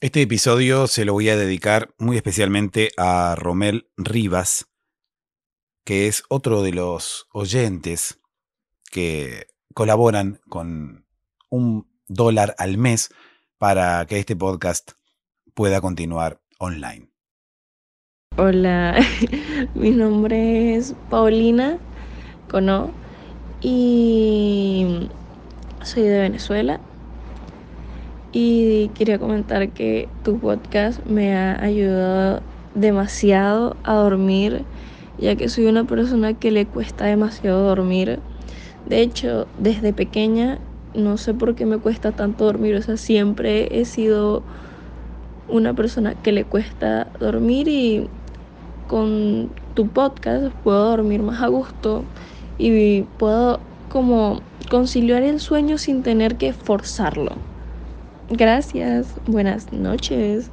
Este episodio se lo voy a dedicar muy especialmente a Romel Rivas, que es otro de los oyentes que colaboran con un dólar al mes para que este podcast pueda continuar online. Hola, mi nombre es Paulina Cono y soy de Venezuela y quería comentar que tu podcast me ha ayudado demasiado a dormir, ya que soy una persona que le cuesta demasiado dormir. De hecho, desde pequeña no sé por qué me cuesta tanto dormir, o sea, siempre he sido una persona que le cuesta dormir y con tu podcast puedo dormir más a gusto y puedo como conciliar el sueño sin tener que forzarlo. Gracias, buenas noches.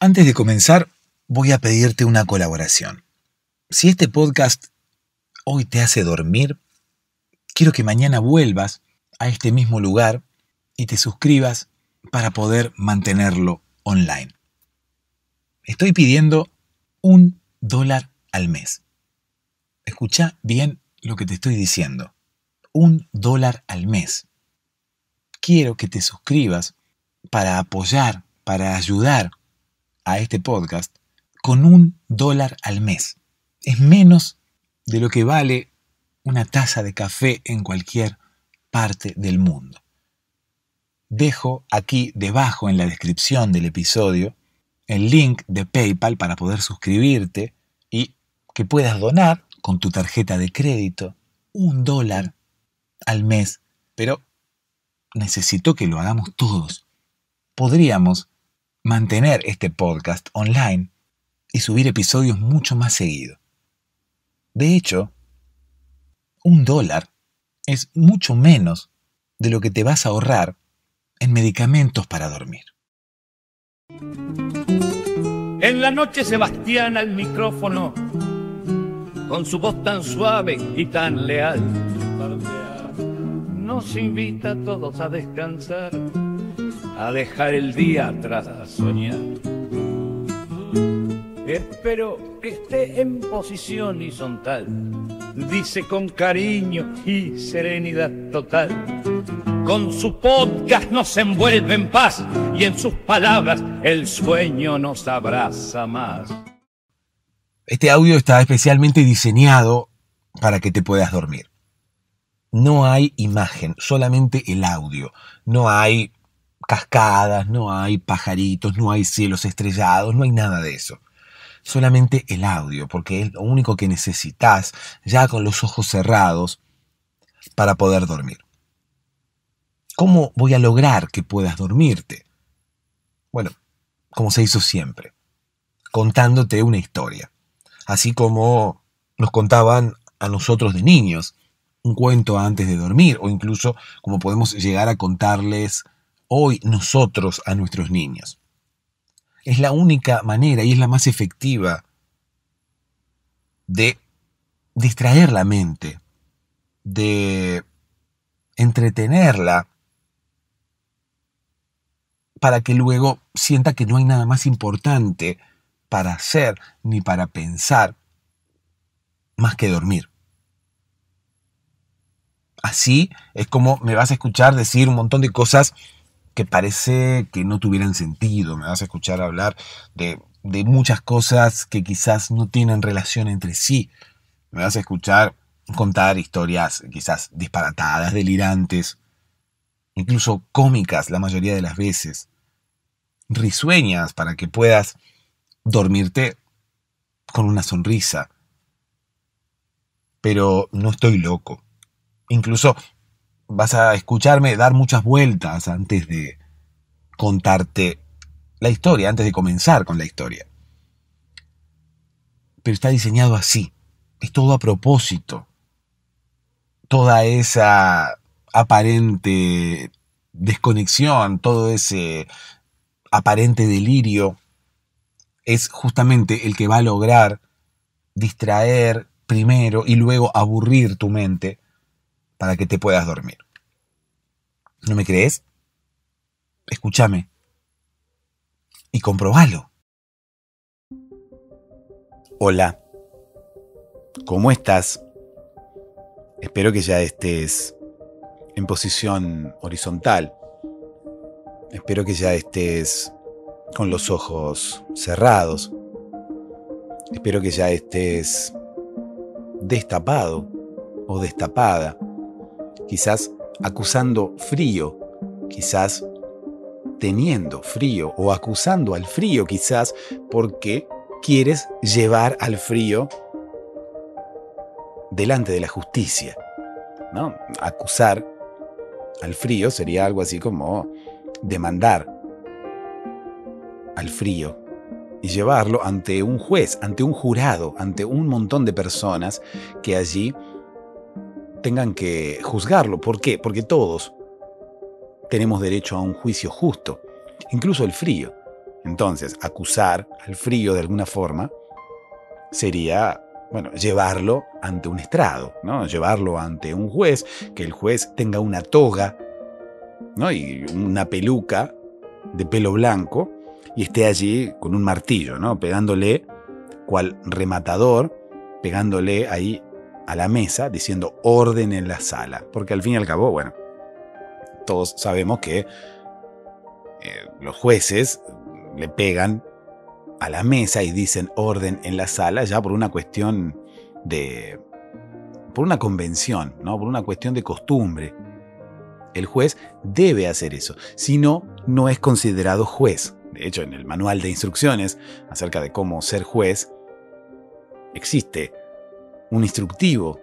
Antes de comenzar, voy a pedirte una colaboración. Si este podcast hoy te hace dormir, quiero que mañana vuelvas a este mismo lugar y te suscribas para poder mantenerlo online. Estoy pidiendo un dólar al mes. Escucha bien lo que te estoy diciendo. Un dólar al mes quiero que te suscribas para apoyar, para ayudar a este podcast con un dólar al mes. Es menos de lo que vale una taza de café en cualquier parte del mundo. Dejo aquí debajo en la descripción del episodio el link de PayPal para poder suscribirte y que puedas donar con tu tarjeta de crédito un dólar al mes, pero necesito que lo hagamos todos. Podríamos mantener este podcast online y subir episodios mucho más seguido. De hecho, un dólar es mucho menos de lo que te vas a ahorrar en medicamentos para dormir. En la noche Sebastián al micrófono, con su voz tan suave y tan leal nos invita a todos a descansar, a dejar el día atrás a soñar. Espero que esté en posición horizontal, dice con cariño y serenidad total. Con su podcast nos envuelve en paz y en sus palabras el sueño nos abraza más. Este audio está especialmente diseñado para que te puedas dormir no hay imagen, solamente el audio. No hay cascadas, no hay pajaritos, no hay cielos estrellados, no hay nada de eso. Solamente el audio, porque es lo único que necesitas ya con los ojos cerrados para poder dormir. ¿Cómo voy a lograr que puedas dormirte? Bueno, como se hizo siempre, contándote una historia, así como nos contaban a nosotros de niños un cuento antes de dormir o incluso como podemos llegar a contarles hoy nosotros a nuestros niños. Es la única manera y es la más efectiva de distraer la mente, de entretenerla para que luego sienta que no hay nada más importante para hacer ni para pensar más que dormir así es como me vas a escuchar decir un montón de cosas que parece que no tuvieran sentido. Me vas a escuchar hablar de, muchas cosas que quizás no tienen relación entre sí. Me vas a escuchar contar historias quizás disparatadas, delirantes, incluso cómicas la mayoría de las veces. Risueñas para que puedas dormirte con una sonrisa. Pero no estoy loco incluso vas a escucharme dar muchas vueltas antes de contarte la historia, antes de comenzar con la historia. Pero está diseñado así, es todo a propósito. Toda esa aparente desconexión, todo ese aparente delirio, es justamente el que va a lograr distraer primero y luego aburrir tu mente para que te puedas dormir. ¿No me crees? Escúchame y comprobalo. Hola, ¿cómo estás? Espero que ya estés en posición horizontal. Espero que ya estés con los ojos cerrados. Espero que ya estés destapado o destapada quizás acusando frío, quizás teniendo frío o acusando al frío quizás porque quieres llevar al frío delante de la justicia. ¿no? Acusar al frío sería algo así como demandar al frío y llevarlo ante un juez, ante un jurado, ante un montón de personas que allí tengan que juzgarlo. ¿Por qué? Porque todos tenemos derecho a un juicio justo, incluso el frío. Entonces, acusar al frío de alguna forma sería, bueno, llevarlo ante un estrado, ¿no? Llevarlo ante un juez, que el juez tenga una toga, ¿no? Y una peluca de pelo blanco y esté allí con un martillo, ¿no? Pegándole cual rematador, pegándole ahí a la mesa diciendo orden en la sala, porque al fin y al cabo, bueno, todos sabemos que eh, los jueces le pegan a la mesa y dicen orden en la sala ya por una cuestión de por una convención, ¿no? Por una cuestión de costumbre. El juez debe hacer eso, si no no es considerado juez. De hecho, en el manual de instrucciones acerca de cómo ser juez existe un instructivo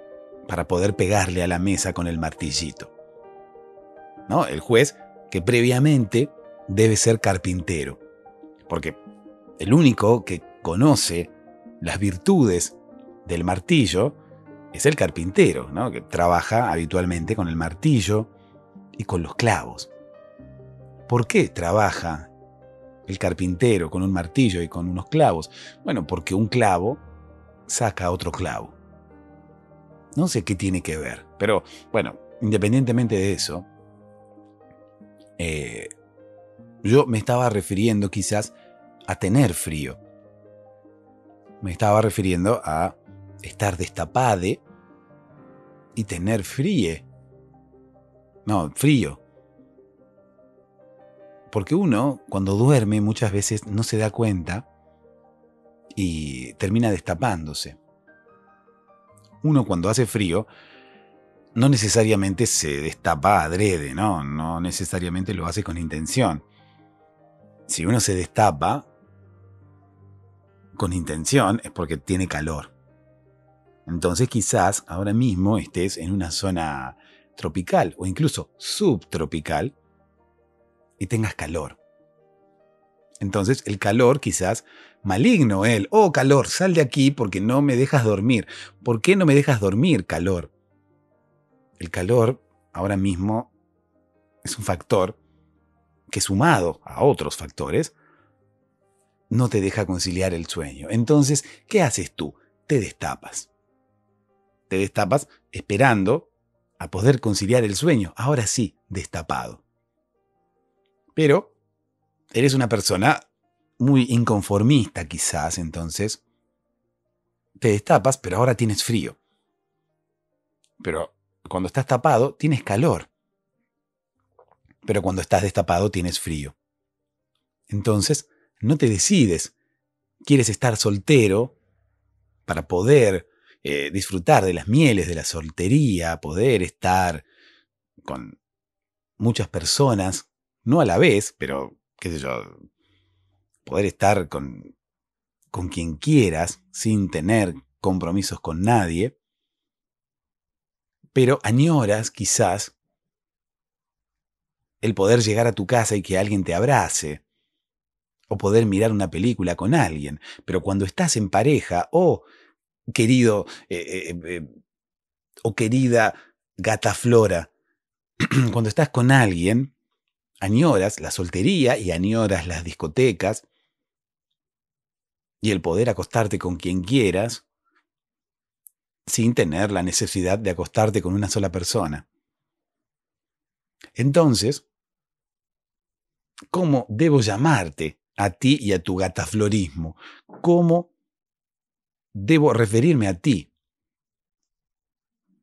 para poder pegarle a la mesa con el martillito. ¿No? El juez que previamente debe ser carpintero, porque el único que conoce las virtudes del martillo es el carpintero, ¿no? que trabaja habitualmente con el martillo y con los clavos. ¿Por qué trabaja el carpintero con un martillo y con unos clavos? Bueno, porque un clavo saca otro clavo. No sé qué tiene que ver, pero bueno, independientemente de eso, eh, yo me estaba refiriendo quizás a tener frío. Me estaba refiriendo a estar destapade y tener fríe. No, frío. Porque uno, cuando duerme, muchas veces no se da cuenta y termina destapándose uno cuando hace frío no necesariamente se destapa adrede, ¿no? No necesariamente lo hace con intención. Si uno se destapa con intención es porque tiene calor. Entonces quizás ahora mismo estés en una zona tropical o incluso subtropical y tengas calor. Entonces el calor quizás maligno él, oh calor, sal de aquí porque no me dejas dormir. ¿Por qué no me dejas dormir, calor? El calor ahora mismo es un factor que sumado a otros factores no te deja conciliar el sueño. Entonces, ¿qué haces tú? Te destapas. Te destapas esperando a poder conciliar el sueño, ahora sí, destapado. Pero eres una persona muy inconformista quizás, entonces te destapas, pero ahora tienes frío. Pero cuando estás tapado, tienes calor. Pero cuando estás destapado, tienes frío. Entonces, no te decides. Quieres estar soltero para poder eh, disfrutar de las mieles de la soltería, poder estar con muchas personas, no a la vez, pero qué sé yo, poder estar con, con quien quieras sin tener compromisos con nadie, pero añoras quizás el poder llegar a tu casa y que alguien te abrace, o poder mirar una película con alguien, pero cuando estás en pareja, o oh, querido eh, eh, eh, o querida gataflora cuando estás con alguien, añoras la soltería y añoras las discotecas y el poder acostarte con quien quieras sin tener la necesidad de acostarte con una sola persona. Entonces, ¿cómo debo llamarte a ti y a tu gataflorismo? ¿Cómo debo referirme a ti?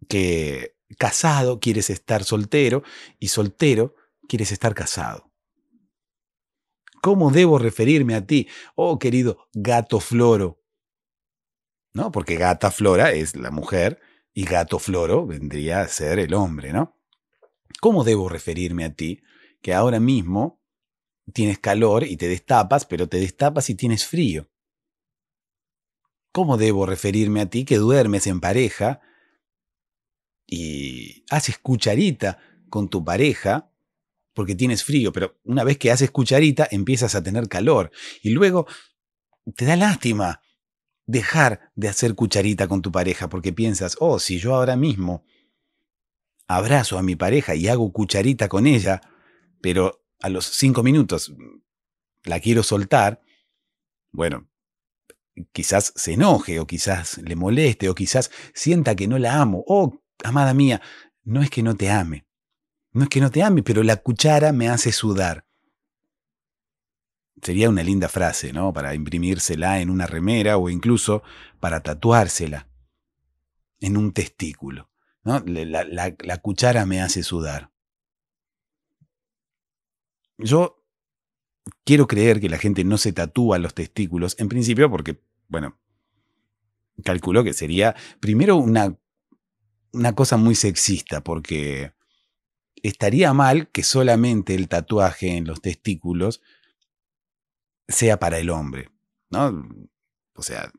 Que casado quieres estar soltero y soltero quieres estar casado. ¿Cómo debo referirme a ti, oh querido gato floro? ¿No? Porque gata flora es la mujer y gato floro vendría a ser el hombre, ¿no? ¿Cómo debo referirme a ti que ahora mismo tienes calor y te destapas, pero te destapas y tienes frío? ¿Cómo debo referirme a ti que duermes en pareja y haces cucharita con tu pareja, porque tienes frío, pero una vez que haces cucharita empiezas a tener calor y luego te da lástima dejar de hacer cucharita con tu pareja porque piensas, oh, si yo ahora mismo abrazo a mi pareja y hago cucharita con ella, pero a los cinco minutos la quiero soltar, bueno, quizás se enoje o quizás le moleste o quizás sienta que no la amo. Oh, amada mía, no es que no te ame, no es que no te ame, pero la cuchara me hace sudar. Sería una linda frase, ¿no? Para imprimírsela en una remera o incluso para tatuársela en un testículo. ¿no? La, cuchara me hace sudar. Yo quiero creer que la gente no se tatúa los testículos, en principio porque, bueno, calculo que sería primero una, una cosa muy sexista, porque estaría mal que solamente el tatuaje en los testículos sea para el hombre, ¿no? O sea,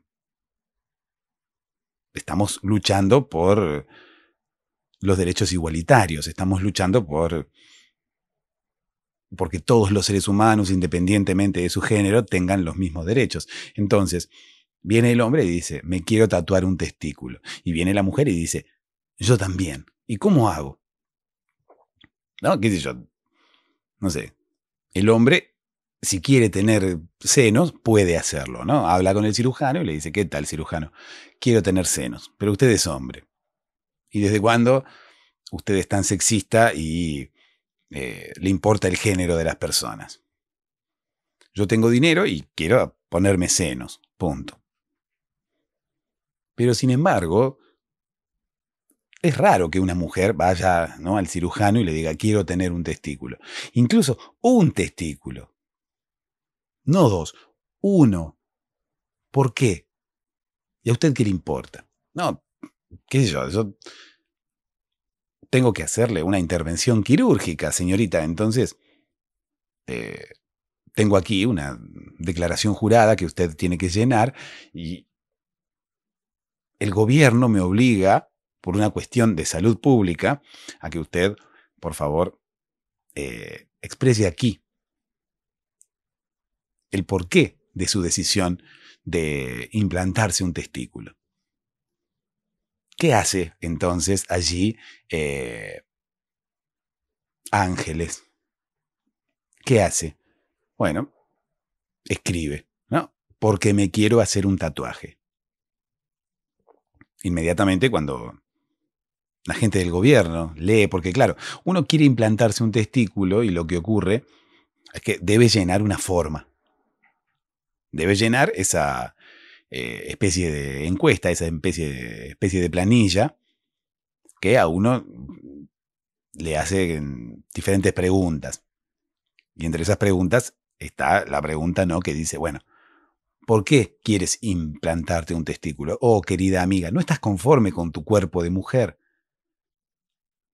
estamos luchando por los derechos igualitarios, estamos luchando por porque todos los seres humanos, independientemente de su género, tengan los mismos derechos. Entonces, viene el hombre y dice, me quiero tatuar un testículo. Y viene la mujer y dice, yo también. ¿Y cómo hago? ¿no? ¿Qué sé yo? No sé. El hombre, si quiere tener senos, puede hacerlo, ¿no? Habla con el cirujano y le dice, ¿qué tal, cirujano? Quiero tener senos, pero usted es hombre. ¿Y desde cuándo usted es tan sexista y eh, le importa el género de las personas? Yo tengo dinero y quiero ponerme senos, punto. Pero sin embargo, es raro que una mujer vaya al cirujano y le diga, quiero tener un testículo. Incluso un testículo. No dos, uno. ¿Por qué? ¿Y a usted qué le importa? No, qué sé yo, yo tengo que hacerle una intervención quirúrgica, señorita. Entonces, eh, tengo aquí una declaración jurada que usted tiene que llenar y el gobierno me obliga por una cuestión de salud pública, a que usted, por favor, eh, exprese aquí el porqué de su decisión de implantarse un testículo. ¿Qué hace entonces allí eh, Ángeles? ¿Qué hace? Bueno, escribe, ¿no? Porque me quiero hacer un tatuaje. Inmediatamente cuando la gente del gobierno lee, porque claro, uno quiere implantarse un testículo y lo que ocurre es que debe llenar una forma. Debe llenar esa eh, especie de encuesta, esa especie de, especie de planilla que a uno le hace diferentes preguntas. Y entre esas preguntas está la pregunta, ¿no? Que dice, bueno, ¿por qué quieres implantarte un testículo? Oh, querida amiga, ¿no estás conforme con tu cuerpo de mujer?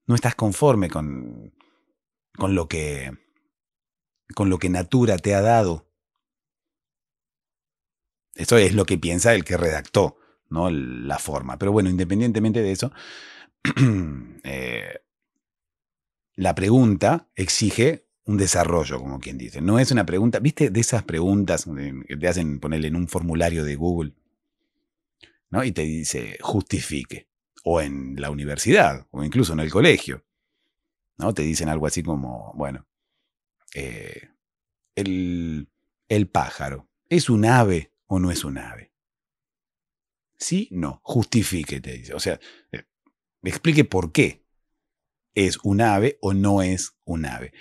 no estás conforme con, lo que con lo que Natura te ha dado. Eso es lo que piensa el que redactó, ¿no? La forma. Pero bueno, independientemente de eso, eh, la pregunta exige un desarrollo, como quien dice. No es una pregunta, ¿viste? De esas preguntas que te hacen ponerle en un formulario de Google, ¿no? Y te dice, justifique o en la universidad, o incluso en el colegio. ¿no? Te dicen algo así como, bueno, eh, el, pájaro, ¿es un ave o no es un ave? Sí, no, justifique, te dice. O sea, eh, explique por qué es un ave o no es un ave.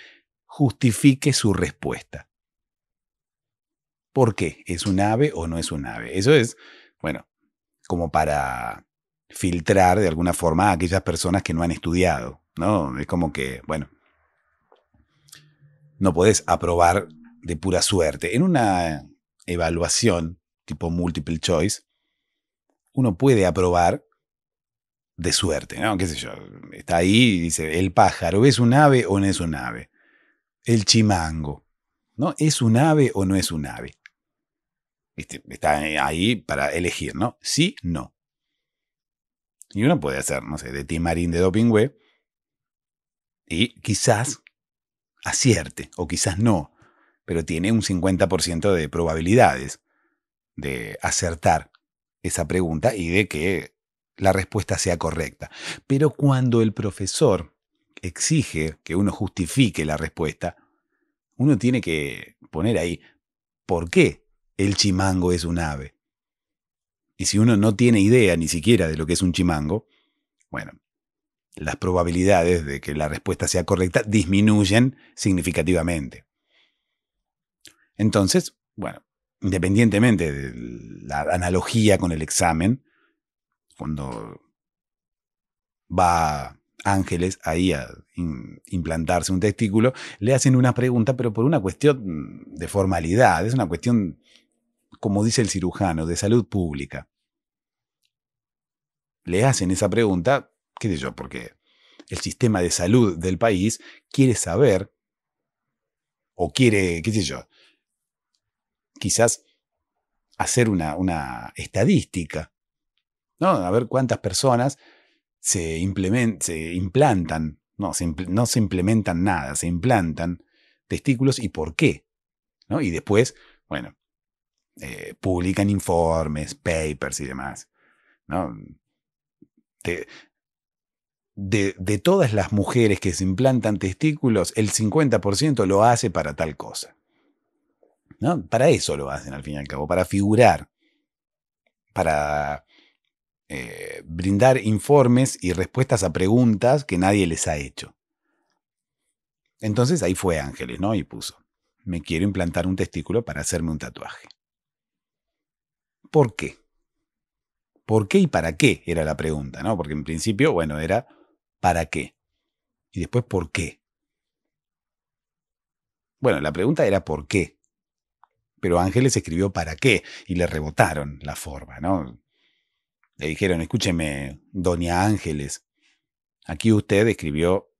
Justifique su respuesta. ¿Por qué? ¿Es un ave o no es un ave? Eso es, bueno, como para filtrar de alguna forma a aquellas personas que no han estudiado, ¿no? Es como que, bueno, no podés aprobar de pura suerte. En una evaluación tipo multiple choice, uno puede aprobar de suerte, ¿no? ¿Qué sé yo? Está ahí dice, el pájaro, ¿es un ave o no es un ave? El chimango, ¿no? ¿Es un ave o no es un ave? Este, está ahí para elegir, ¿no? Sí, no. Y uno puede hacer, no sé, de timarín de dopingüe y quizás acierte o quizás no, pero tiene un 50% de probabilidades de acertar esa pregunta y de que la respuesta sea correcta. Pero cuando el profesor exige que uno justifique la respuesta, uno tiene que poner ahí por qué el chimango es un ave. Y si uno no tiene idea ni siquiera de lo que es un chimango, bueno, las probabilidades de que la respuesta sea correcta disminuyen significativamente. Entonces, bueno, independientemente de la analogía con el examen, cuando va Ángeles ahí a implantarse un testículo, le hacen una pregunta, pero por una cuestión de formalidad, es una cuestión como dice el cirujano, de salud pública? Le hacen esa pregunta, qué sé yo, porque el sistema de salud del país quiere saber, o quiere, qué sé yo, quizás hacer una, estadística, ¿no? A ver cuántas personas se, se implantan, no se, no se implementan nada, se implantan testículos y por qué, ¿no? Y después, bueno, eh, publican informes, papers y demás. De, todas las mujeres que se implantan testículos, el 50% lo hace para tal cosa. ¿no? Para eso lo hacen al fin y al cabo, para figurar, para eh, brindar informes y respuestas a preguntas que nadie les ha hecho. Entonces ahí fue Ángeles, ¿no? Y puso, me quiero implantar un testículo para hacerme un tatuaje. ¿Por qué? ¿Por qué y para qué? Era la pregunta, ¿no? Porque en principio, bueno, era ¿para qué? Y después, ¿por qué? Bueno, la pregunta era ¿por qué? Pero Ángeles escribió ¿para qué? Y le rebotaron la forma, ¿no? Le dijeron, escúcheme, doña Ángeles, aquí usted escribió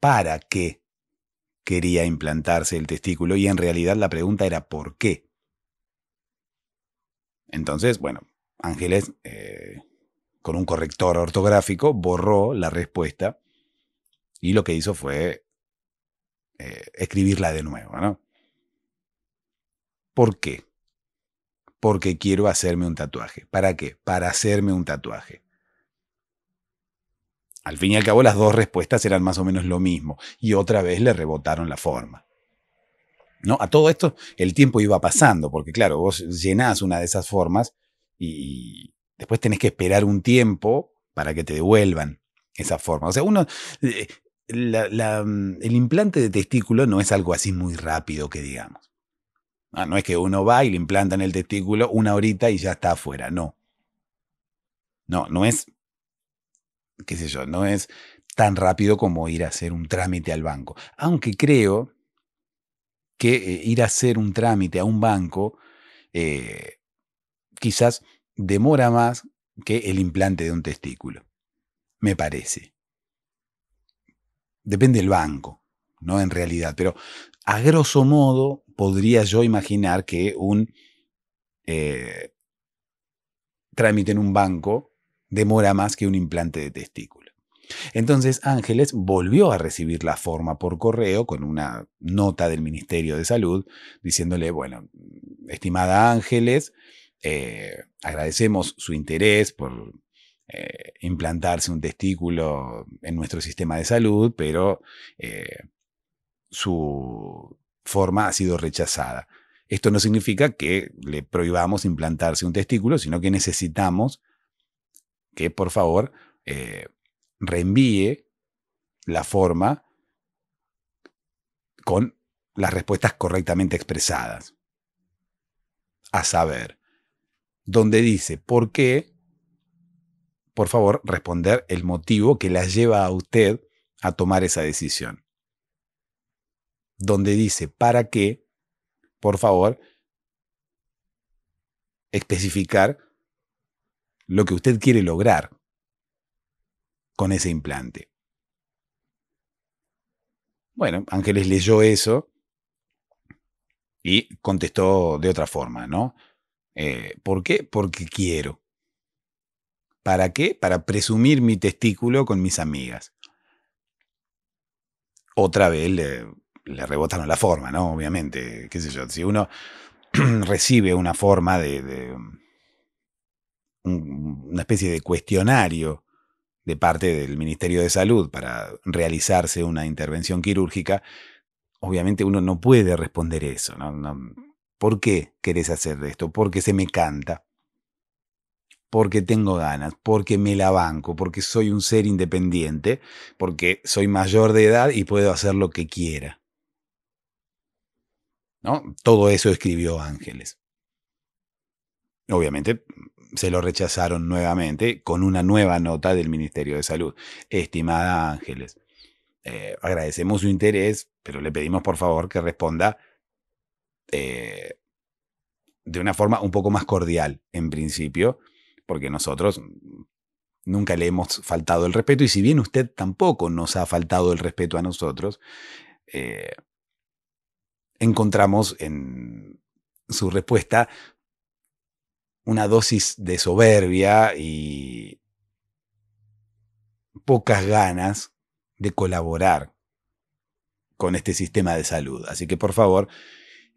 ¿para qué? quería implantarse el testículo y en realidad la pregunta era ¿por qué? Entonces, bueno, Ángeles, eh, con un corrector ortográfico, borró la respuesta y lo que hizo fue eh, escribirla de nuevo, ¿no? ¿Por qué? Porque quiero hacerme un tatuaje. ¿Para qué? Para hacerme un tatuaje. Al fin y al cabo, las dos respuestas eran más o menos lo mismo, y otra vez le rebotaron la forma. A todo esto el tiempo iba pasando, porque claro, vos llenás una de esas formas y después tenés que esperar un tiempo para que te devuelvan esa forma. O sea, uno, eh, mm, el implante de testículo no es algo así muy rápido que digamos. Ah, no es que uno va y le implantan el testículo una horita y ya está afuera, no. No, no es, qué sé yo, no es tan rápido como ir a hacer un trámite al banco. Aunque creo que eh, ir a hacer un trámite a un banco eh, quizás demora más que el implante de un testículo. Me parece. Depende del banco, ¿no? En realidad, pero a grosso modo podría yo imaginar que un eh, trámite en un banco demora más que un implante de testículo. Entonces Ángeles volvió a recibir la forma por correo con una nota del Ministerio de Salud diciéndole, bueno, estimada Ángeles, eh, agradecemos su interés por eh, implantarse un testículo en nuestro sistema de salud, pero eh, su forma ha sido rechazada. Esto no significa que le prohibamos implantarse un testículo, sino que necesitamos que, por favor, reenvíe la forma con las respuestas correctamente expresadas. A saber, donde dice por qué, por favor, responder el motivo que la lleva a usted a tomar esa decisión. Donde dice para qué, por favor, especificar lo que usted quiere lograr con ese implante. Bueno, Ángeles leyó eso y contestó de otra forma, ¿no? Eh, ¿Por qué? Porque quiero. ¿Para qué? Para presumir mi testículo con mis amigas. Otra vez le, rebotaron la forma, ¿no? Obviamente, qué sé yo. Si uno recibe una forma de una especie de cuestionario de parte del Ministerio de Salud para realizarse una intervención quirúrgica, obviamente uno no puede responder eso. por qué querés hacer esto? Porque se me canta, porque tengo ganas, porque me la banco, porque soy un ser independiente, porque soy mayor de edad y puedo hacer lo que quiera. ¿No? Todo eso escribió Ángeles. Obviamente se lo rechazaron nuevamente con una nueva nota del Ministerio de Salud. Estimada Ángeles, eh, agradecemos su interés, pero le pedimos por favor que responda eh, de una forma un poco más cordial en principio, porque nosotros nunca le hemos faltado el respeto y si bien usted tampoco nos ha faltado el respeto a nosotros, eh, encontramos en su respuesta una dosis de soberbia y pocas ganas de colaborar con este sistema de salud. Así que por favor,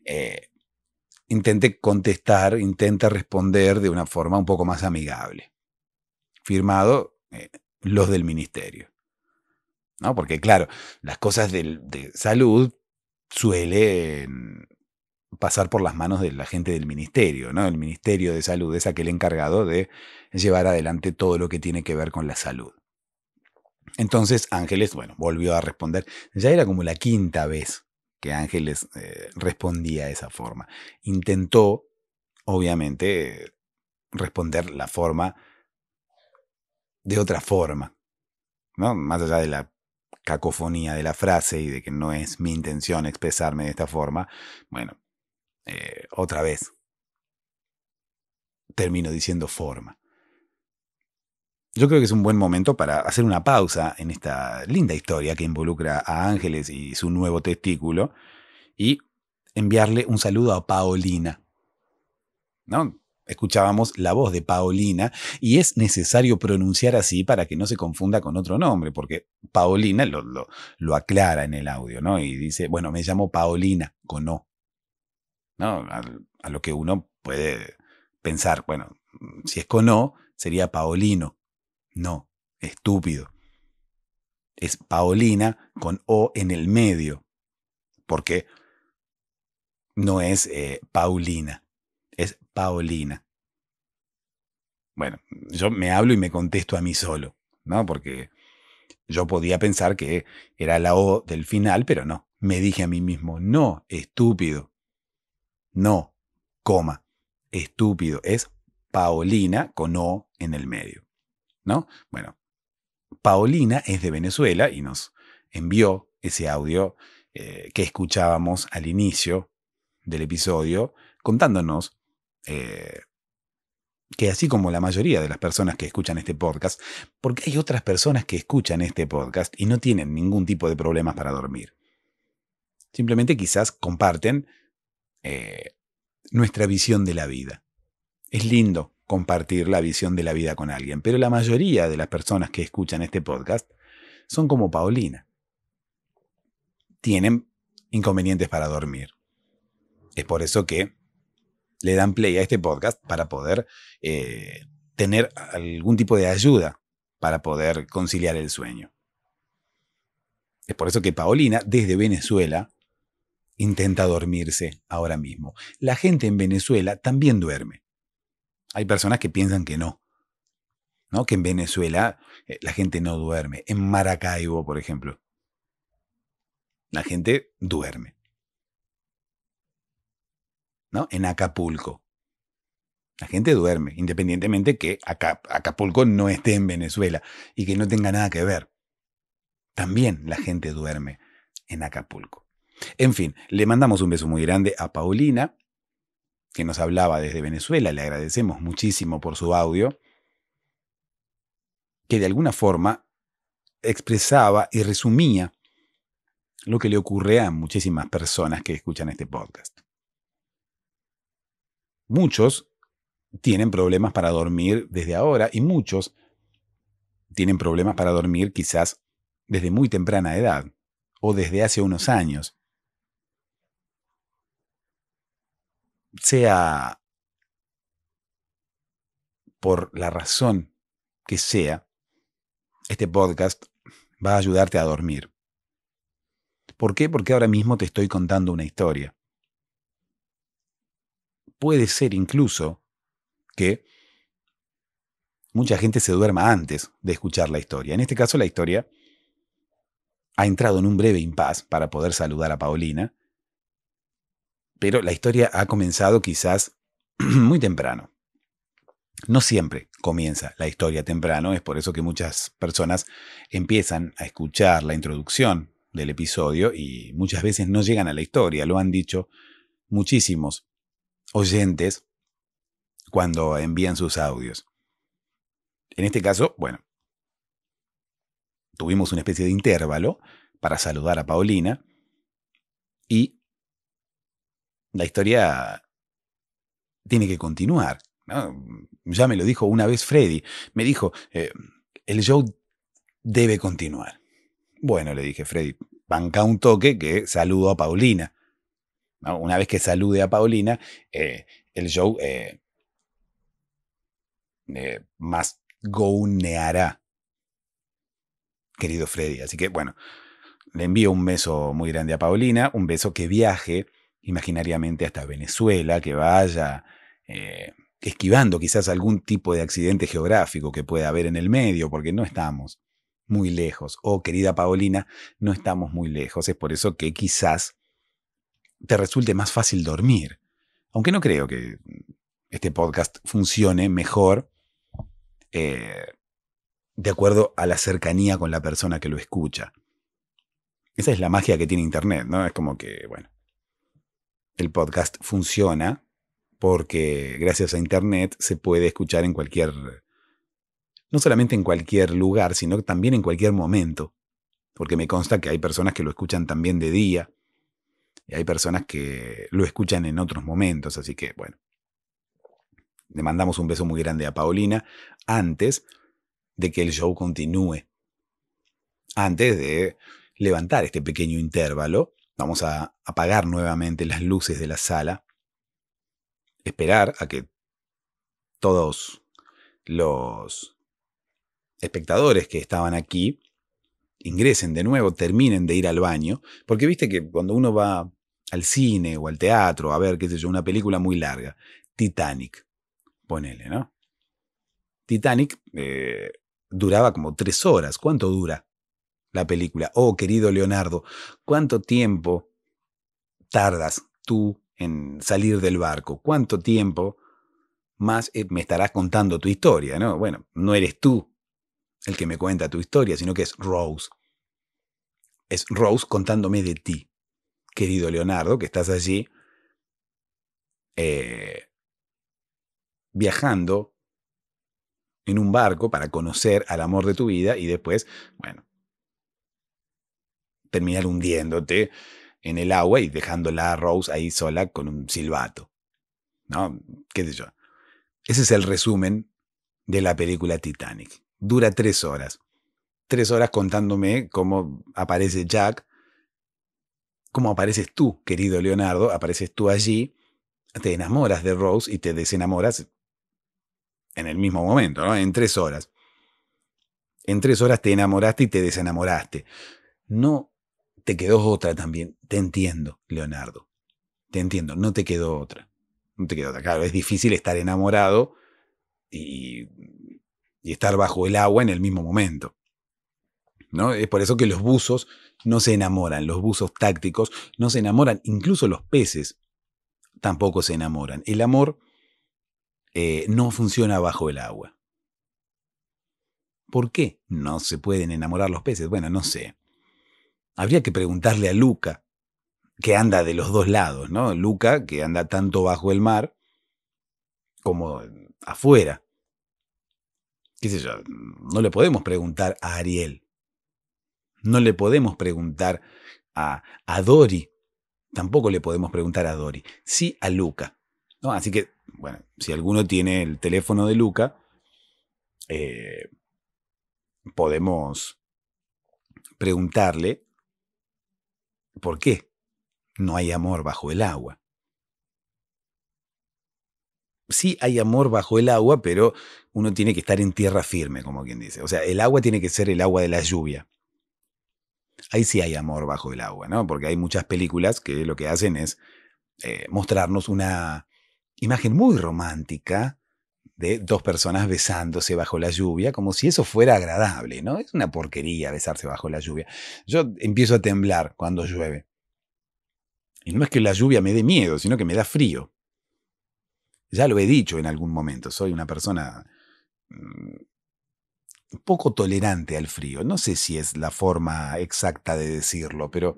eh, intente contestar, intente responder de una forma un poco más amigable. Firmado eh, los del ministerio. ¿No? Porque claro, las cosas de salud suelen pasar por las manos de la gente del ministerio, ¿no? El Ministerio de Salud es aquel encargado de llevar adelante todo lo que tiene que ver con la salud. Entonces Ángeles, bueno, volvió a responder. Ya era como la quinta vez que Ángeles eh, respondía de esa forma. Intentó, obviamente, responder la forma de otra forma, ¿no? Más allá de la cacofonía de la frase y de que no es mi intención expresarme de esta forma, bueno, eh, otra vez, termino diciendo forma. Yo creo que es un buen momento para hacer una pausa en esta linda historia que involucra a Ángeles y su nuevo testículo y enviarle un saludo a Paolina. ¿No? Escuchábamos la voz de Paolina y es necesario pronunciar así para que no se confunda con otro nombre, porque Paolina lo, aclara en el audio, ¿no? Y dice, bueno, me llamo Paolina, con O. A, lo que uno puede pensar, bueno, mm, si es con O, sería Paolino. No, estúpido. Es Paolina con O en el medio, porque no es eh, Paulina, es Paolina. Bueno, yo me hablo y me contesto a mí solo, ¿no? Porque yo podía pensar que era la O del final, pero no. Me dije a mí mismo, no, estúpido. No, coma. Estúpido. Es Paulina con O en el medio. ¿No? Bueno, Paulina es de Venezuela y nos envió ese audio eh, que escuchábamos al inicio del episodio contándonos eh, que así como la mayoría de las personas que escuchan este podcast, porque hay otras personas que escuchan este podcast y no tienen ningún tipo de problemas para dormir. Simplemente quizás comparten eh, nuestra visión de la vida. Es lindo compartir la visión de la vida con alguien, pero la mayoría de las personas que escuchan este podcast son como Paulina. Tienen inconvenientes para dormir. Es por eso que le dan play a este podcast para poder eh, tener algún tipo de ayuda para poder conciliar el sueño. Es por eso que Paulina, desde Venezuela, intenta dormirse ahora mismo. La gente en Venezuela también duerme. Hay personas que piensan que no. ¿no? Que en Venezuela eh, la gente no duerme. En Maracaibo, por ejemplo, la gente duerme. ¿No? En Acapulco. La gente duerme, independientemente que Acapulco no esté en Venezuela y que no tenga nada que ver. También la gente duerme en Acapulco. En fin, le mandamos un beso muy grande a Paulina, que nos hablaba desde Venezuela. Le agradecemos muchísimo por su audio, que de alguna forma expresaba y resumía lo que le ocurre a muchísimas personas que escuchan este podcast. Muchos tienen problemas para dormir desde ahora y muchos tienen problemas para dormir quizás desde muy temprana edad o desde hace unos años. sea por la razón que sea, este podcast va a ayudarte a dormir. ¿Por qué? Porque ahora mismo te estoy contando una historia. Puede ser incluso que mucha gente se duerma antes de escuchar la historia. En este caso, la historia ha entrado en un breve impas para poder saludar a Paulina pero la historia ha comenzado quizás muy temprano. No siempre comienza la historia temprano, es por eso que muchas personas empiezan a escuchar la introducción del episodio y muchas veces no llegan a la historia, lo han dicho muchísimos oyentes cuando envían sus audios. En este caso, bueno, tuvimos una especie de intervalo para saludar a Paulina y la historia tiene que continuar. Ya me lo dijo una vez Freddy. Me dijo, eh, el show debe continuar. Bueno, le dije, Freddy, banca un toque que saludo a Paulina. Una vez que salude a Paulina, eh, el show eh, más gooneará, querido Freddy. Así que, bueno, le envío un beso muy grande a Paulina, un beso que viaje imaginariamente hasta Venezuela, que vaya eh, esquivando quizás algún tipo de accidente geográfico que pueda haber en el medio, porque no estamos muy lejos. Oh, querida Paulina, no estamos muy lejos. Es por eso que quizás te resulte más fácil dormir. Aunque no creo que este podcast funcione mejor eh, de acuerdo a la cercanía con la persona que lo escucha. Esa es la magia que tiene Internet, ¿no? Es como que, bueno, el podcast funciona porque gracias a Internet se puede escuchar en cualquier, no solamente en cualquier lugar, sino también en cualquier momento, porque me consta que hay personas que lo escuchan también de día, y hay personas que lo escuchan en otros momentos, así que bueno, le mandamos un beso muy grande a Paulina antes de que el show continúe, antes de levantar este pequeño intervalo Vamos a apagar nuevamente las luces de la sala, esperar a que todos los espectadores que estaban aquí ingresen de nuevo, terminen de ir al baño, porque viste que cuando uno va al cine o al teatro a ver, qué sé yo, una película muy larga, Titanic, ponele, ¿no? Titanic eh, duraba como tres horas, ¿cuánto dura? la película. Oh, querido Leonardo, ¿cuánto tiempo tardas tú en salir del barco? ¿Cuánto tiempo más eh, me estarás contando tu historia? ¿no? Bueno, no eres tú el que me cuenta tu historia, sino que es Rose. Es Rose contándome de ti, querido Leonardo, que estás allí eh, viajando en un barco para conocer al amor de tu vida y después, bueno, terminar hundiéndote en el agua y dejándola a Rose ahí sola con un silbato. ¿No? ¿Qué sé yo? Ese es el resumen de la película Titanic. Dura tres horas. Tres horas contándome cómo aparece Jack, cómo apareces tú, querido Leonardo, apareces tú allí, te enamoras de Rose y te desenamoras en el mismo momento, ¿no? En tres horas. En tres horas te enamoraste y te desenamoraste. No te quedó otra también. Te entiendo, Leonardo. Te entiendo, no te quedó otra. No te quedó otra. Claro, es difícil estar enamorado y, y estar bajo el agua en el mismo momento. ¿No? Es por eso que los buzos no se enamoran, los buzos tácticos no se enamoran, incluso los peces tampoco se enamoran. El amor eh, no funciona bajo el agua. ¿Por qué no se pueden enamorar los peces? Bueno, no sé. Habría que preguntarle a Luca, que anda de los dos lados, ¿no? Luca, que anda tanto bajo el mar como afuera. ¿Qué sé yo? No le podemos preguntar a Ariel. No le podemos preguntar a, a Dori. Tampoco le podemos preguntar a Dori. Sí a Luca. Así que, bueno, si alguno tiene el teléfono de Luca, eh, podemos preguntarle ¿Por qué? No hay amor bajo el agua. Sí hay amor bajo el agua, pero uno tiene que estar en tierra firme, como quien dice. O sea, el agua tiene que ser el agua de la lluvia. Ahí sí hay amor bajo el agua, ¿no? Porque hay muchas películas que lo que hacen es eh, mostrarnos una imagen muy romántica de dos personas besándose bajo la lluvia, como si eso fuera agradable, ¿no? Es una porquería besarse bajo la lluvia. Yo empiezo a temblar cuando llueve. Y no es que la lluvia me dé miedo, sino que me da frío. Ya lo he dicho en algún momento, soy una persona mm, poco tolerante al frío. No sé si es la forma exacta de decirlo, pero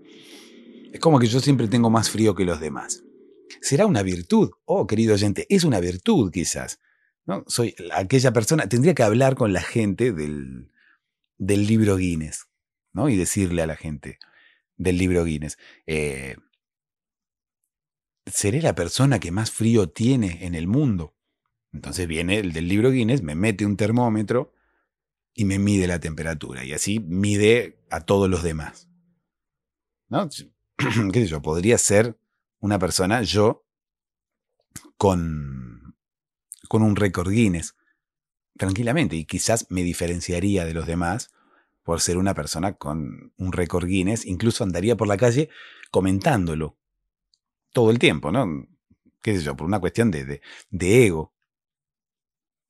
es como que yo siempre tengo más frío que los demás. ¿Será una virtud? Oh, querido oyente, es una virtud quizás. Soy aquella persona, tendría que hablar con la gente del, libro Guinness, ¿no? Y decirle a la gente del libro Guinness, eh, seré la persona que más frío tiene en el mundo. Entonces viene el del libro Guinness, me mete un termómetro y me mide la temperatura. Y así mide a todos los demás. ¿No? ¿Qué sé yo? Podría ser una persona, yo, con con un récord Guinness, tranquilamente, y quizás me diferenciaría de los demás por ser una persona con un récord Guinness, incluso andaría por la calle comentándolo todo el tiempo, ¿no? ¿Qué sé yo? Por una cuestión de, de, ego.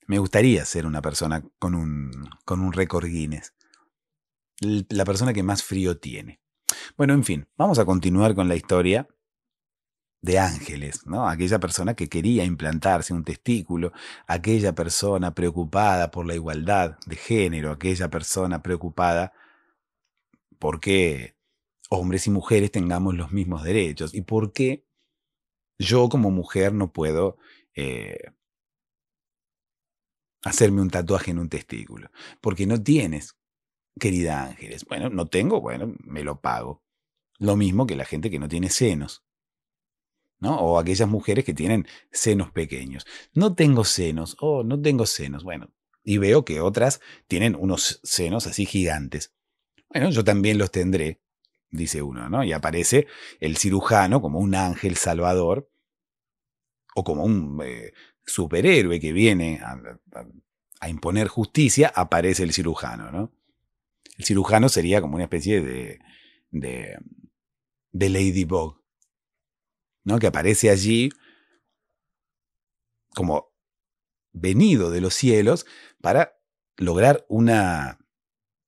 Me gustaría ser una persona con un, con un récord Guinness. La persona que más frío tiene. Bueno, en fin, vamos a continuar con la historia de ángeles, ¿no? Aquella persona que quería implantarse un testículo, aquella persona preocupada por la igualdad de género, aquella persona preocupada por qué hombres y mujeres tengamos los mismos derechos y por qué yo como mujer no puedo eh, hacerme un tatuaje en un testículo, porque no tienes, querida Ángeles. Bueno, no tengo, bueno, me lo pago. Lo mismo que la gente que no tiene senos. O aquellas mujeres que tienen senos pequeños. No tengo senos, oh, no tengo senos. Bueno, y veo que otras tienen unos senos así gigantes. Bueno, yo también los tendré, dice uno, ¿no? Y aparece el cirujano como un ángel salvador o como un eh, superhéroe que viene a, imponer justicia, aparece el cirujano, ¿no? El cirujano sería como una especie de, de, de ladybug, que aparece allí como venido de los cielos para lograr una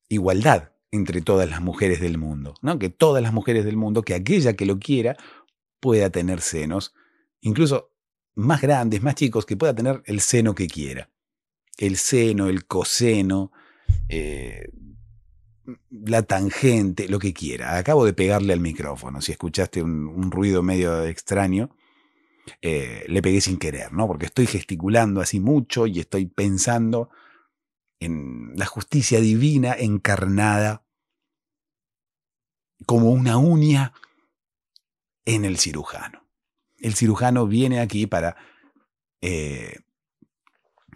igualdad entre todas las mujeres del mundo, ¿no? que todas las mujeres del mundo, que aquella que lo quiera pueda tener senos, incluso más grandes, más chicos, que pueda tener el seno que quiera. El seno, el coseno, eh, la tangente, lo que quiera. Acabo de pegarle al micrófono. Si escuchaste un, ruido medio extraño, eh, le pegué sin querer, ¿no? Porque estoy gesticulando así mucho y estoy pensando en la justicia divina encarnada como una uña en el cirujano. El cirujano viene aquí para eh,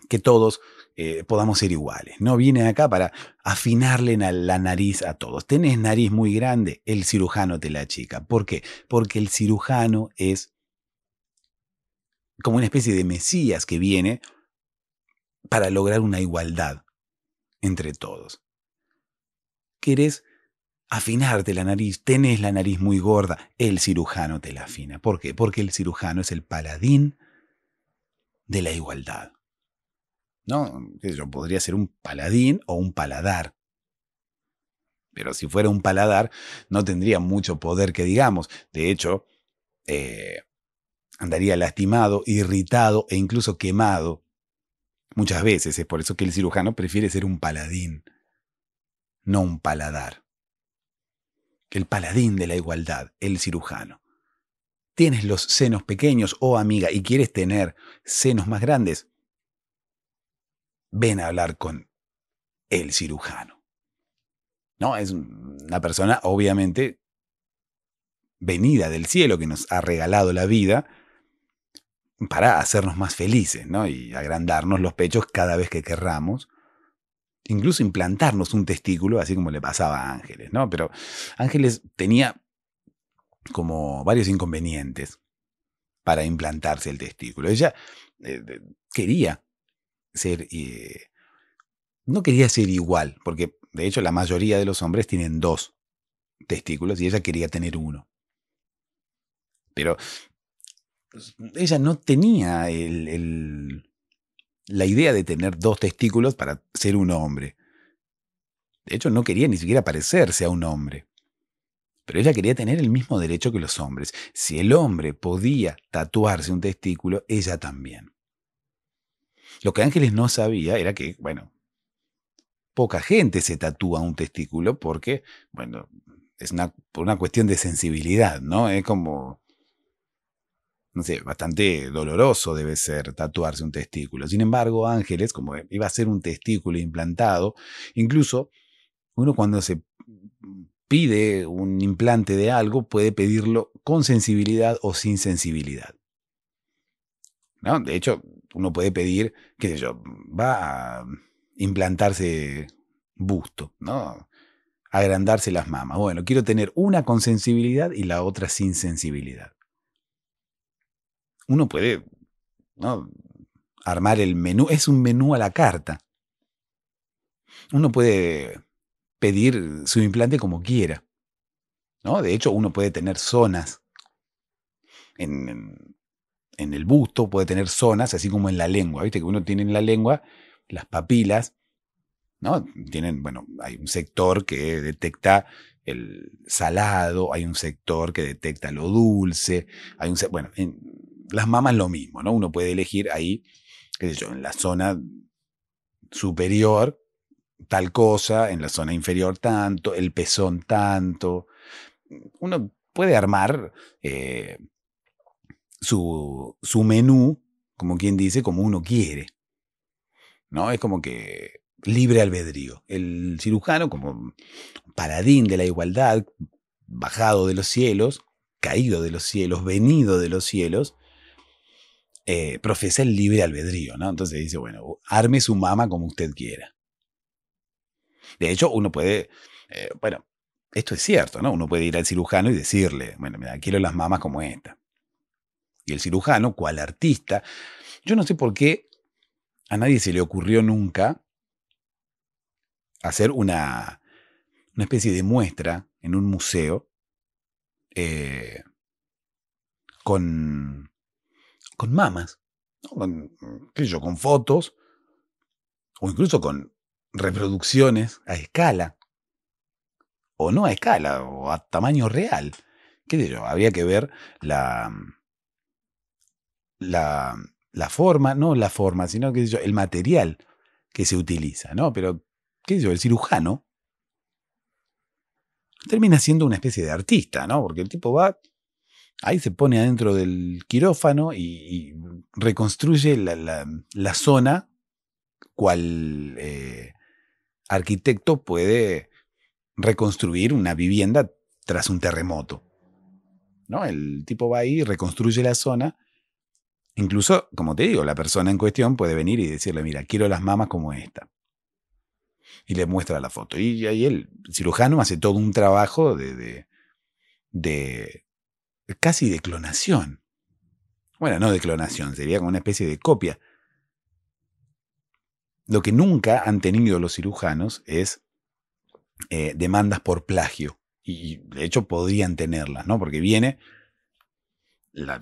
que todos eh, podamos ser iguales. No viene acá para afinarle la nariz a todos. Tenés nariz muy grande, el cirujano te la chica ¿Por qué? Porque el cirujano es como una especie de Mesías que viene para lograr una igualdad entre todos. ¿Querés afinarte la nariz? Tenés la nariz muy gorda, el cirujano te la afina. ¿Por qué? Porque el cirujano es el paladín de la igualdad. ¿no? Yo podría ser un paladín o un paladar. Pero si fuera un paladar, no tendría mucho poder que digamos. De hecho, eh, andaría lastimado, irritado e incluso quemado. Muchas veces es por eso que el cirujano prefiere ser un paladín, no un paladar. El paladín de la igualdad, el cirujano. Tienes los senos pequeños, oh amiga, y quieres tener senos más grandes, ven a hablar con el cirujano. No, es una persona obviamente venida del cielo que nos ha regalado la vida para hacernos más felices, Y agrandarnos los pechos cada vez que querramos. Incluso implantarnos un testículo, así como le pasaba a Ángeles, ¿no? Pero Ángeles tenía como varios inconvenientes para implantarse el testículo. Ella eh, quería ser, eh, no quería ser igual, porque de hecho la mayoría de los hombres tienen dos testículos y ella quería tener uno. Pero ella no tenía la idea de tener dos testículos para ser un hombre. De hecho, no quería ni siquiera parecerse a un hombre. Pero ella quería tener el mismo derecho que los hombres. Si el hombre podía tatuarse un testículo, ella también. Lo que Ángeles no sabía era que, bueno, poca gente se tatúa un testículo porque, bueno, es una, una cuestión de sensibilidad, ¿no? Es como, no sé, bastante doloroso debe ser tatuarse un testículo. Sin embargo, Ángeles, como iba a ser un testículo implantado, incluso uno cuando se pide un implante de algo puede pedirlo con sensibilidad o sin sensibilidad. ¿No? De hecho, uno puede pedir, qué sé yo, va a implantarse busto, ¿no? Agrandarse las mamas. Bueno, quiero tener una con sensibilidad y la otra sin sensibilidad. Uno puede ¿no? armar el menú, es un menú a la carta. Uno puede pedir su implante como quiera. ¿no? De hecho, uno puede tener zonas en, en el busto, puede tener zonas, así como en la lengua. Viste que uno tiene en la lengua las papilas, ¿no? Tienen, bueno, hay un sector que detecta el salado, hay un sector que detecta lo dulce, hay un bueno, en las mamas lo mismo, ¿no? Uno puede elegir ahí, qué sé yo, en la zona superior tal cosa, en la zona inferior tanto, el pezón tanto. Uno puede armar eh, su, menú, como quien dice, como uno quiere. ¿No? Es como que libre albedrío. El cirujano, como paladín de la igualdad, bajado de los cielos, caído de los cielos, venido de los cielos, eh, profesa el libre albedrío, ¿no? Entonces dice, bueno, arme su mama como usted quiera. De hecho, uno puede, eh, bueno, esto es cierto, ¿no? Uno puede ir al cirujano y decirle, bueno, mira, quiero las mamas como esta y el cirujano, cual artista. Yo no sé por qué a nadie se le ocurrió nunca hacer una, una especie de muestra en un museo eh, con, con mamas, con, qué con fotos o incluso con reproducciones a escala o no a escala o a tamaño real. ¿Qué sé yo? Habría que ver la, la, la forma, no la forma, sino que el material que se utiliza, ¿no? Pero, qué sé yo, el cirujano termina siendo una especie de artista, ¿no? Porque el tipo va, ahí se pone adentro del quirófano y, reconstruye la, la, zona cual eh, arquitecto puede reconstruir una vivienda tras un terremoto. ¿No? El tipo va ahí, reconstruye la zona Incluso, como te digo, la persona en cuestión puede venir y decirle, mira, quiero las mamas como esta. Y le muestra la foto. Y ahí el cirujano hace todo un trabajo de, de, casi de clonación. Bueno, no de clonación, sería como una especie de copia. Lo que nunca han tenido los cirujanos es eh, demandas por plagio. Y de hecho podrían tenerlas, ¿no? Porque viene la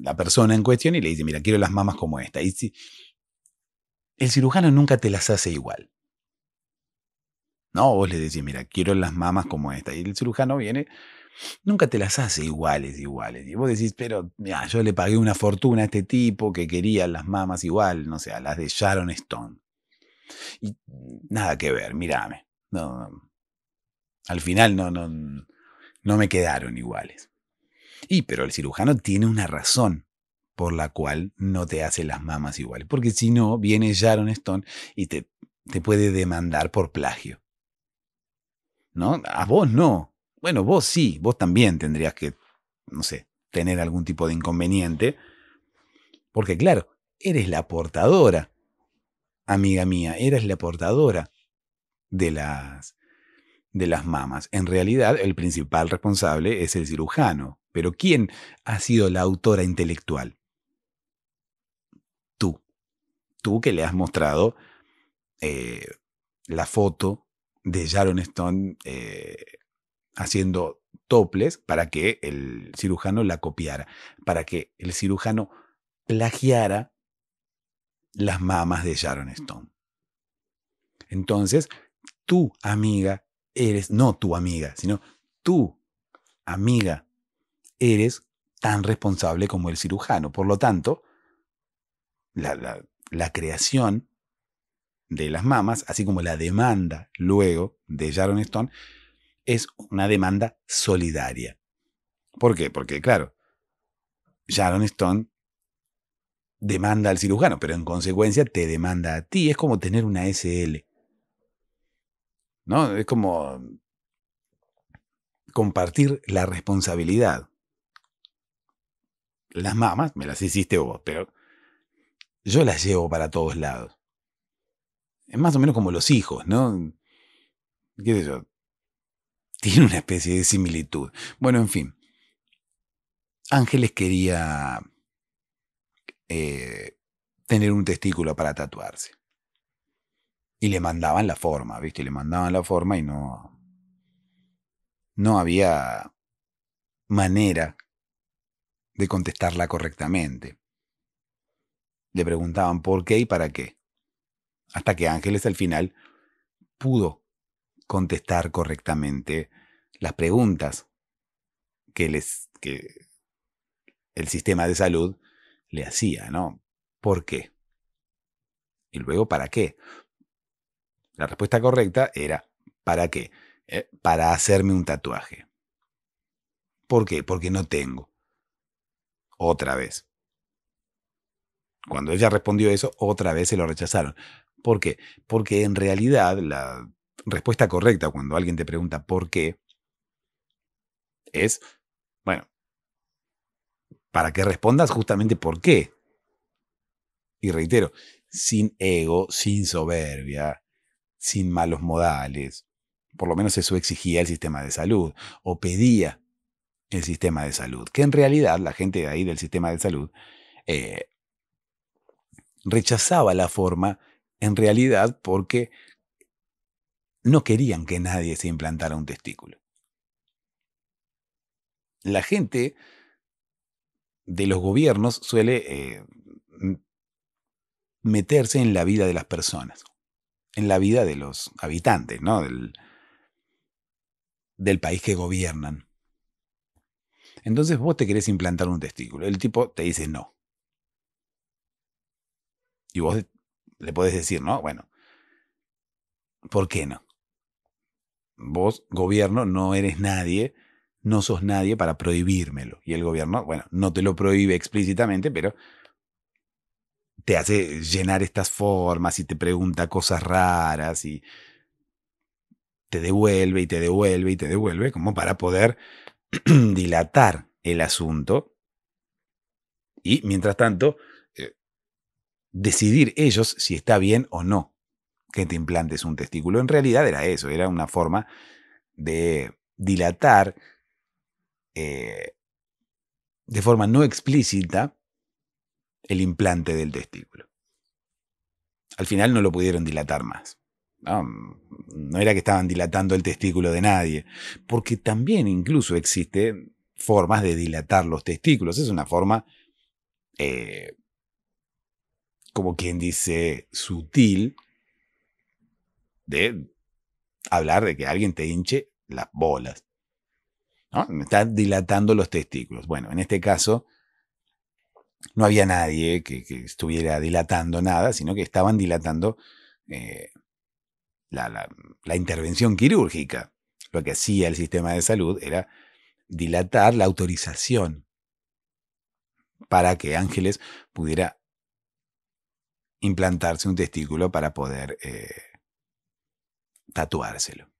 la persona en cuestión y le dice, mira, quiero las mamas como esta. Y si, el cirujano nunca te las hace igual. No, vos le decís, mira, quiero las mamas como esta. Y el cirujano viene, nunca te las hace iguales, iguales. Y vos decís, pero mira, yo le pagué una fortuna a este tipo que quería las mamas igual, no sé, las de Sharon Stone. Y nada que ver, mírame. no. Al final no, no, no me quedaron iguales. Y pero el cirujano tiene una razón por la cual no te hace las mamas iguales, porque si no, viene Sharon Stone y te, te puede demandar por plagio. ¿No? A vos no. Bueno, vos sí, vos también tendrías que, no sé, tener algún tipo de inconveniente, porque claro, eres la portadora, amiga mía, eres la portadora de las de las mamas. En realidad, el principal responsable es el cirujano, pero ¿quién ha sido la autora intelectual? Tú. Tú que le has mostrado eh, la foto de Sharon Stone eh, haciendo toples para que el cirujano la copiara, para que el cirujano plagiara las mamas de Sharon Stone. Entonces, tú, amiga eres, no tu amiga, sino tú, amiga eres tan responsable como el cirujano. Por lo tanto, la, creación de las mamas, así como la demanda luego de Jaron Stone, es una demanda solidaria. ¿Por qué? Porque, claro, Jaron Stone demanda al cirujano, pero en consecuencia te demanda a ti. Es como tener una SL. ¿No? Es como compartir la responsabilidad las mamas me las hiciste vos, pero yo las llevo para todos lados. Es más o menos como los hijos, ¿no? ¿Qué sé Tiene una especie de similitud. Bueno, en fin. Ángeles quería eh, tener un testículo para tatuarse. Y le mandaban la forma, ¿viste? Le mandaban la forma y no. No había manera de contestarla correctamente. Le preguntaban por qué y para qué, hasta que Ángeles al final pudo contestar correctamente las preguntas que, les, que el sistema de salud le hacía, ¿no? ¿Por qué? Y luego, ¿para qué? La respuesta correcta era, ¿para qué? Eh, para hacerme un tatuaje. ¿Por qué? Porque no tengo otra vez. Cuando ella respondió eso, otra vez se lo rechazaron. ¿Por qué? Porque en realidad la respuesta correcta cuando alguien te pregunta por qué es, bueno, para que respondas justamente por qué. Y reitero, sin ego, sin soberbia, sin malos modales. Por lo menos eso exigía el sistema de salud, o pedía el sistema de salud, que en realidad la gente de ahí del sistema de salud eh, rechazaba la forma en realidad porque no querían que nadie se implantara un testículo. La gente de los gobiernos suele eh, meterse en la vida de las personas, en la vida de los habitantes, ¿no? del país que gobiernan. Entonces vos te querés implantar un testículo. El tipo te dice no. Y vos le podés decir, no, bueno, ¿por qué no? Vos, gobierno, no eres nadie, no sos nadie para prohibírmelo. Y el gobierno, bueno, no te lo prohíbe explícitamente, pero te hace llenar estas formas y te pregunta cosas raras y te devuelve y te devuelve y te devuelve como para poder dilatar el asunto y, mientras tanto, eh, decidir ellos si está bien o no que te implantes un testículo. En realidad era eso, era una forma de dilatar eh, de forma no explícita el implante del testículo. Al final no lo pudieron dilatar más. Ah, no, era que estaban dilatando el testículo de nadie, porque también incluso existen formas de dilatar los testículos. Es una forma, eh, como quien dice, sutil de hablar de que alguien te hinche las bolas. ¿no? dilatando los testículos. Bueno, en este caso no había nadie que, estuviera dilatando nada, sino que estaban dilatando eh, la, intervención quirúrgica. Lo que hacía el sistema de salud era dilatar la autorización para que Ángeles pudiera implantarse un testículo para poder eh, tatuárselo.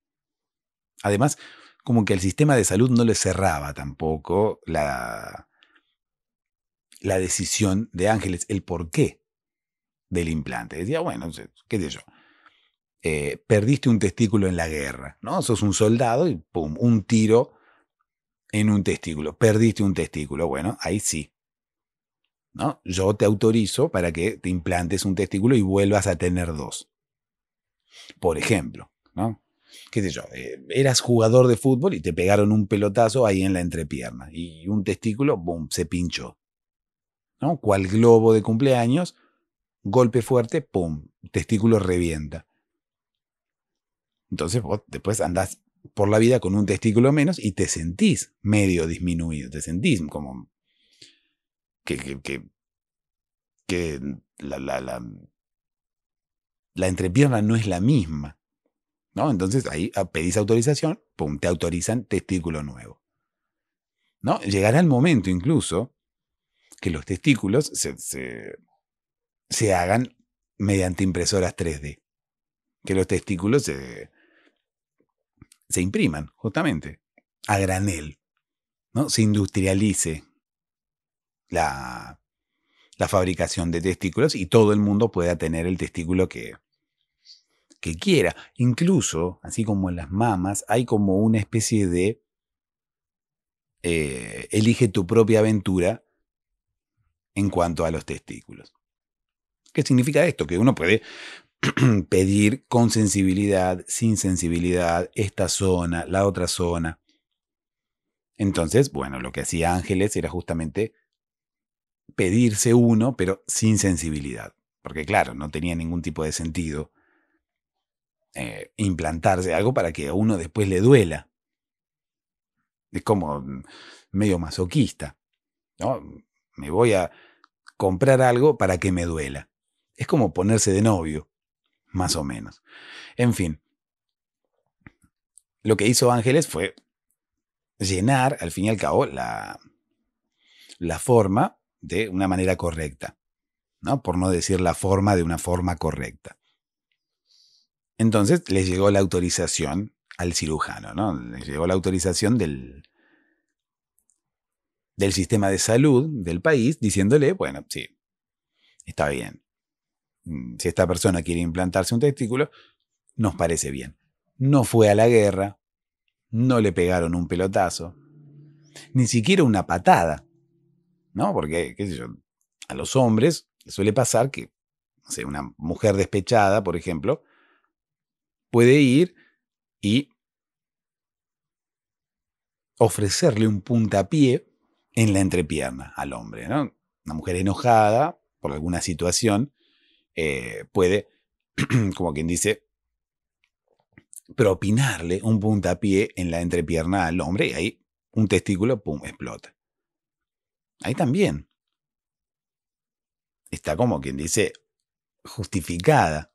Además, como que el sistema de salud no le cerraba tampoco la, la decisión de Ángeles, el porqué del implante. Decía, bueno, qué sé yo, eh, perdiste un testículo en la guerra, ¿no? Sos un soldado y pum, un tiro en un testículo, perdiste un testículo, bueno, ahí sí. ¿No? Yo te autorizo para que te implantes un testículo y vuelvas a tener dos. Por ejemplo, ¿no? ¿Qué sé yo? Eh, eras jugador de fútbol y te pegaron un pelotazo ahí en la entrepierna y un testículo, pum, se pinchó. ¿No? Cual globo de cumpleaños, golpe fuerte, pum, testículo revienta. Entonces vos después andás por la vida con un testículo menos y te sentís medio disminuido, te sentís como que, que, la, la, la, la, entrepierna no es la misma. ¿no? Entonces ahí ah, pedís autorización, pum, te autorizan testículo nuevo. ¿no? Llegará el momento incluso que los testículos se, se, se hagan mediante impresoras 3D. Que los testículos se se impriman, justamente, a granel, ¿no? Se industrialice la, la fabricación de testículos y todo el mundo pueda tener el testículo que, que quiera. Incluso, así como en las mamas, hay como una especie de eh, elige tu propia aventura en cuanto a los testículos. ¿Qué significa esto? Que uno puede pedir con sensibilidad, sin sensibilidad, esta zona, la otra zona. Entonces, bueno, lo que hacía Ángeles era justamente pedirse uno, pero sin sensibilidad, porque claro, no tenía ningún tipo de sentido eh, implantarse algo para que a uno después le duela. Es como mm, medio masoquista, ¿no? Me voy a comprar algo para que me duela. Es como ponerse de novio más o menos. En fin, lo que hizo Ángeles fue llenar, al fin y al cabo, la, la forma de una manera correcta, ¿no? Por no decir la forma de una forma correcta. Entonces le llegó la autorización al cirujano, ¿no? Le llegó la autorización del, del sistema de salud del país diciéndole, bueno, sí, está bien. Mm, si esta persona quiere implantarse un testículo, nos parece bien. No fue a la guerra, no le pegaron un pelotazo, ni siquiera una patada, ¿no? Porque, qué sé yo, a los hombres suele pasar que, una mujer despechada, por ejemplo, puede ir y ofrecerle un puntapié en la entrepierna al hombre, ¿no? Una mujer enojada por alguna situación, eh, puede, como quien dice, propinarle un puntapié en la entrepierna al hombre y ahí un testículo, pum, explota. Ahí también. Está como quien dice justificada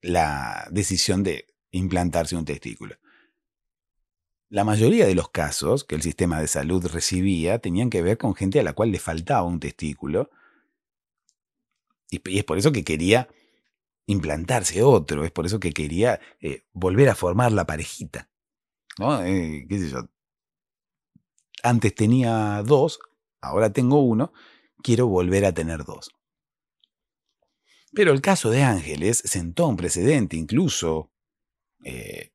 la decisión de implantarse un testículo. La mayoría de los casos que el sistema de salud recibía tenían que ver con gente a la cual le faltaba un testículo y, es por eso que quería implantarse otro, es por eso que quería eh, volver a formar la parejita. ¿no? Eh, Antes tenía dos, ahora tengo uno, quiero volver a tener dos. Pero el caso de Ángeles sentó un precedente, incluso eh,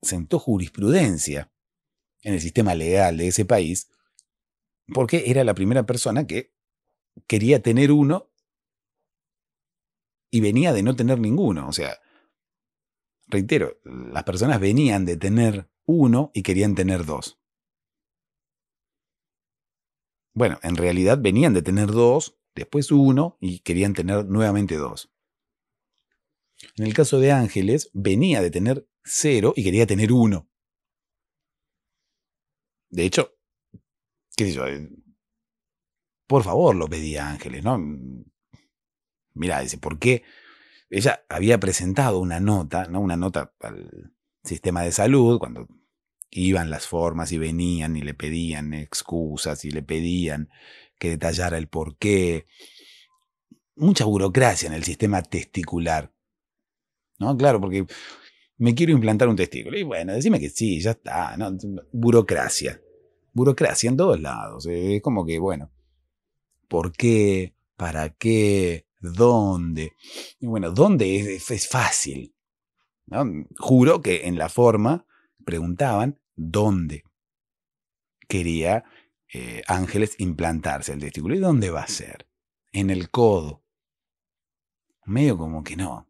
sentó jurisprudencia en el sistema legal de ese país, porque era la primera persona que quería tener uno y venía de no tener ninguno. O sea, reitero, las personas venían de tener uno y querían tener dos. Bueno, en realidad venían de tener dos, después uno y querían tener nuevamente dos. En el caso de Ángeles, venía de tener cero y quería tener uno. De hecho, qué sé yo, eh, por favor lo pedía Ángeles, ¿no? Mirá, dice, ¿por qué? Ella había presentado una nota, ¿no? Una nota al sistema de salud, cuando iban las formas y venían y le pedían excusas y le pedían que detallara el por qué. Mucha burocracia en el sistema testicular. ¿No? Claro, porque me quiero implantar un testículo. Y bueno, decime que sí, ya está. ¿no? Burocracia. Burocracia en todos lados. ¿eh? Es como que, bueno, ¿por qué? ¿Para qué? ¿Dónde? Y bueno, ¿dónde es, fácil? Juro que en la forma preguntaban dónde quería eh, Ángeles implantarse el testículo. ¿Y dónde va a ser? En el codo. Medio como que no.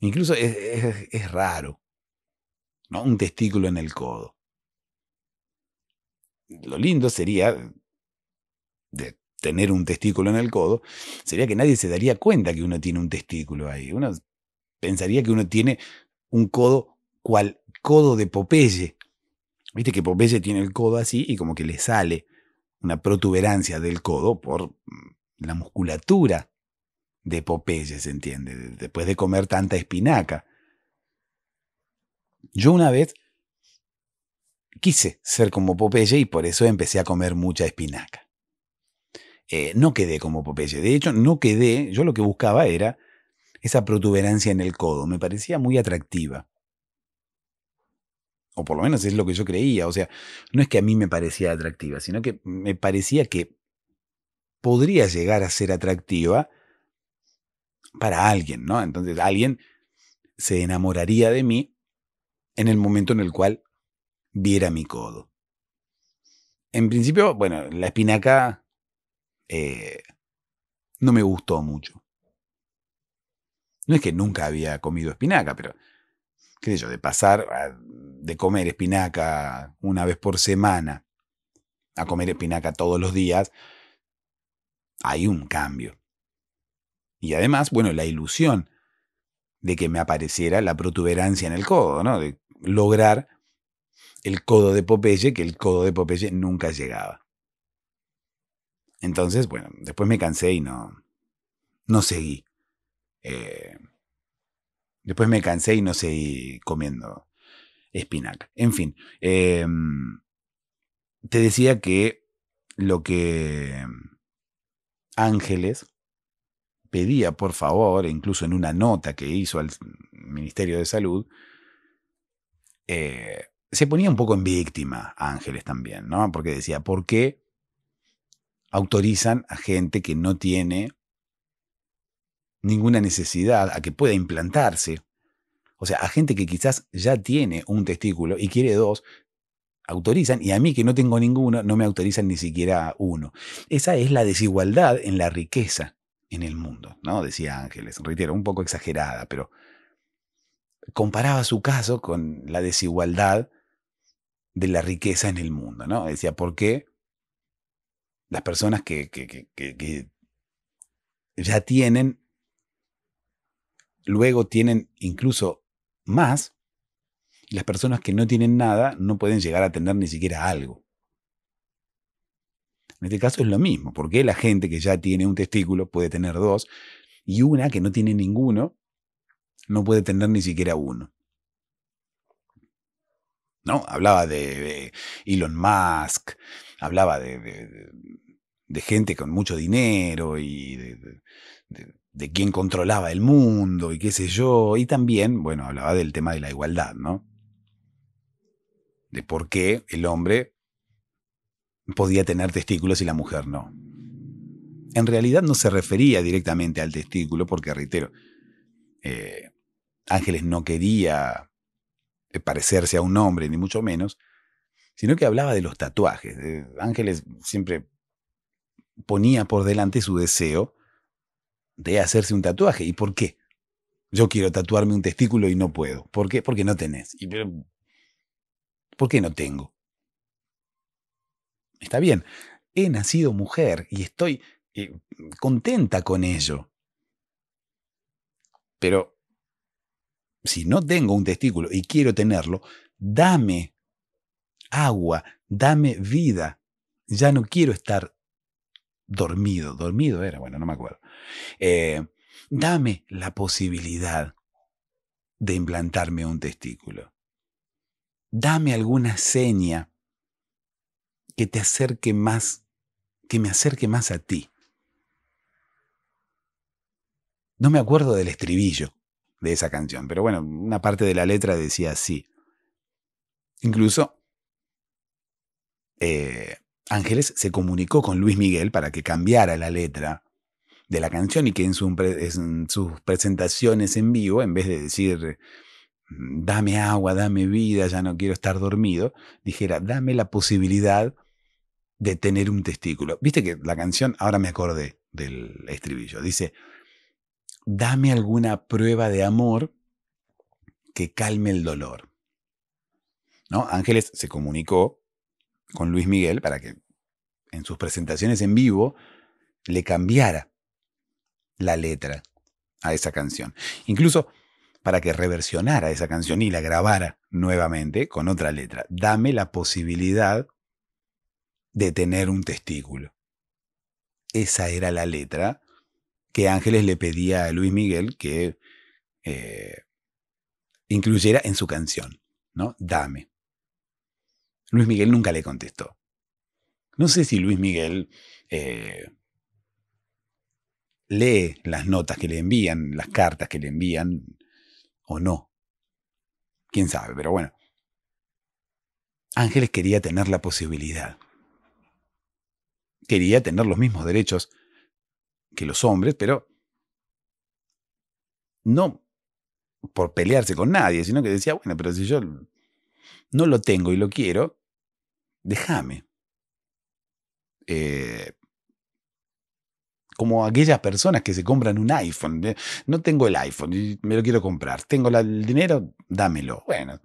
Incluso es, raro. ¿no? Un testículo en el codo. Lo lindo sería tener un testículo en el codo, sería que nadie se daría cuenta que uno tiene un testículo ahí. Uno pensaría que uno tiene un codo cual codo de Popeye. Viste que Popeye tiene el codo así y como que le sale una protuberancia del codo por mm, la musculatura de Popeye, ¿se entiende? Después de comer tanta espinaca. Yo una vez quise ser como Popeye y por eso empecé a comer mucha espinaca. Eh, no quedé como Popeye. De hecho, no quedé, yo lo que buscaba era esa protuberancia en el codo. Me parecía muy atractiva. O por lo menos es lo que yo creía. O sea, no es que a mí me parecía atractiva, sino que me parecía que podría llegar a ser atractiva para alguien, ¿no? Entonces alguien se enamoraría de mí en el momento en el cual viera mi codo. En principio, bueno, la espinaca eh, no me gustó mucho. No es que nunca había comido espinaca, pero, creo yo, de pasar de comer espinaca una vez por semana a comer espinaca todos los días, hay un cambio. Y además, bueno, la ilusión de que me apareciera la protuberancia en el codo, ¿no? De lograr el codo de Popeye, que el codo de Popeye nunca llegaba. Entonces, bueno, después me cansé y no, no seguí. Eh, después me cansé y no seguí comiendo espinaca. En fin, em, te decía que lo que Ángeles pedía, por favor, incluso en una nota que hizo al Ministerio de Salud, eh, se ponía un poco en víctima Ángeles también, ¿no? Porque decía, ¿por qué autorizan a gente que no tiene ninguna necesidad a que pueda implantarse. O sea, a gente que quizás ya tiene un testículo y quiere dos, autorizan, y a mí que no tengo ninguno, no me autorizan ni siquiera uno. Esa es la desigualdad en la riqueza en el mundo, ¿no? Decía Ángeles, reitero, un poco exagerada, pero comparaba su caso con la desigualdad de la riqueza en el mundo, ¿no? Decía, ¿por qué las personas que, ya tienen, luego tienen incluso más, y las personas que no tienen nada no pueden llegar a tener ni siquiera algo. En este caso es lo mismo, porque la gente que ya tiene un testículo puede tener dos, y una que no tiene ninguno no puede tener ni siquiera uno. ¿No? Hablaba de, de Elon Musk, hablaba de, de, gente con mucho dinero y de, quién controlaba el mundo y qué sé yo, y también, bueno, hablaba del tema de la igualdad, ¿no? De por qué el hombre podía tener testículos y la mujer no. En realidad no se refería directamente al testículo porque, reitero, eh, Ángeles no quería eh, parecerse a un hombre, ni mucho menos, sino que hablaba de los tatuajes. Ángeles siempre ponía por delante su deseo de hacerse un tatuaje. ¿Y por qué? Yo quiero tatuarme un testículo y no puedo. ¿Por qué? Porque no tenés. ¿Y pero, ¿Por qué no tengo? Está bien, he nacido mujer y estoy eh, contenta con ello. Pero si no tengo un testículo y quiero tenerlo, dame agua, dame vida. Ya no quiero estar dormido, dormido era, bueno, no me acuerdo. Eh, dame la posibilidad de implantarme un testículo. Dame alguna seña que te acerque más, que me acerque más a ti. No me acuerdo del estribillo de esa canción, pero bueno, una parte de la letra decía así. Incluso eh, Ángeles se comunicó con Luis Miguel para que cambiara la letra de la canción y que en, sus presentaciones en vivo, en vez de decir mm, dame agua, dame vida, ya no quiero estar dormido, dijera dame la posibilidad de tener un testículo. Viste que la canción, ahora me acordé del estribillo, dice dame alguna prueba de amor que calme el dolor. ¿No? Ángeles se comunicó con Luis Miguel para que en sus presentaciones en vivo le cambiara la letra a esa canción. Incluso para que reversionara esa canción y la grabara nuevamente con otra letra. Dame la posibilidad de tener un testículo. Esa era la letra que Ángeles le pedía a Luis Miguel que eh, incluyera en su canción, ¿no? Dame. Luis Miguel nunca le contestó. No sé si Luis Miguel eh, lee las notas que le envían, las cartas que le envían, o no. Quién sabe, pero bueno. Ángeles quería tener la posibilidad. Quería tener los mismos derechos que los hombres, pero no por pelearse con nadie, sino que decía, bueno, pero si yo no lo tengo y lo quiero, déjame. Eh, como aquellas personas que se compran un iPhone. No tengo el iPhone y me lo quiero comprar. Tengo el dinero, dámelo. Bueno,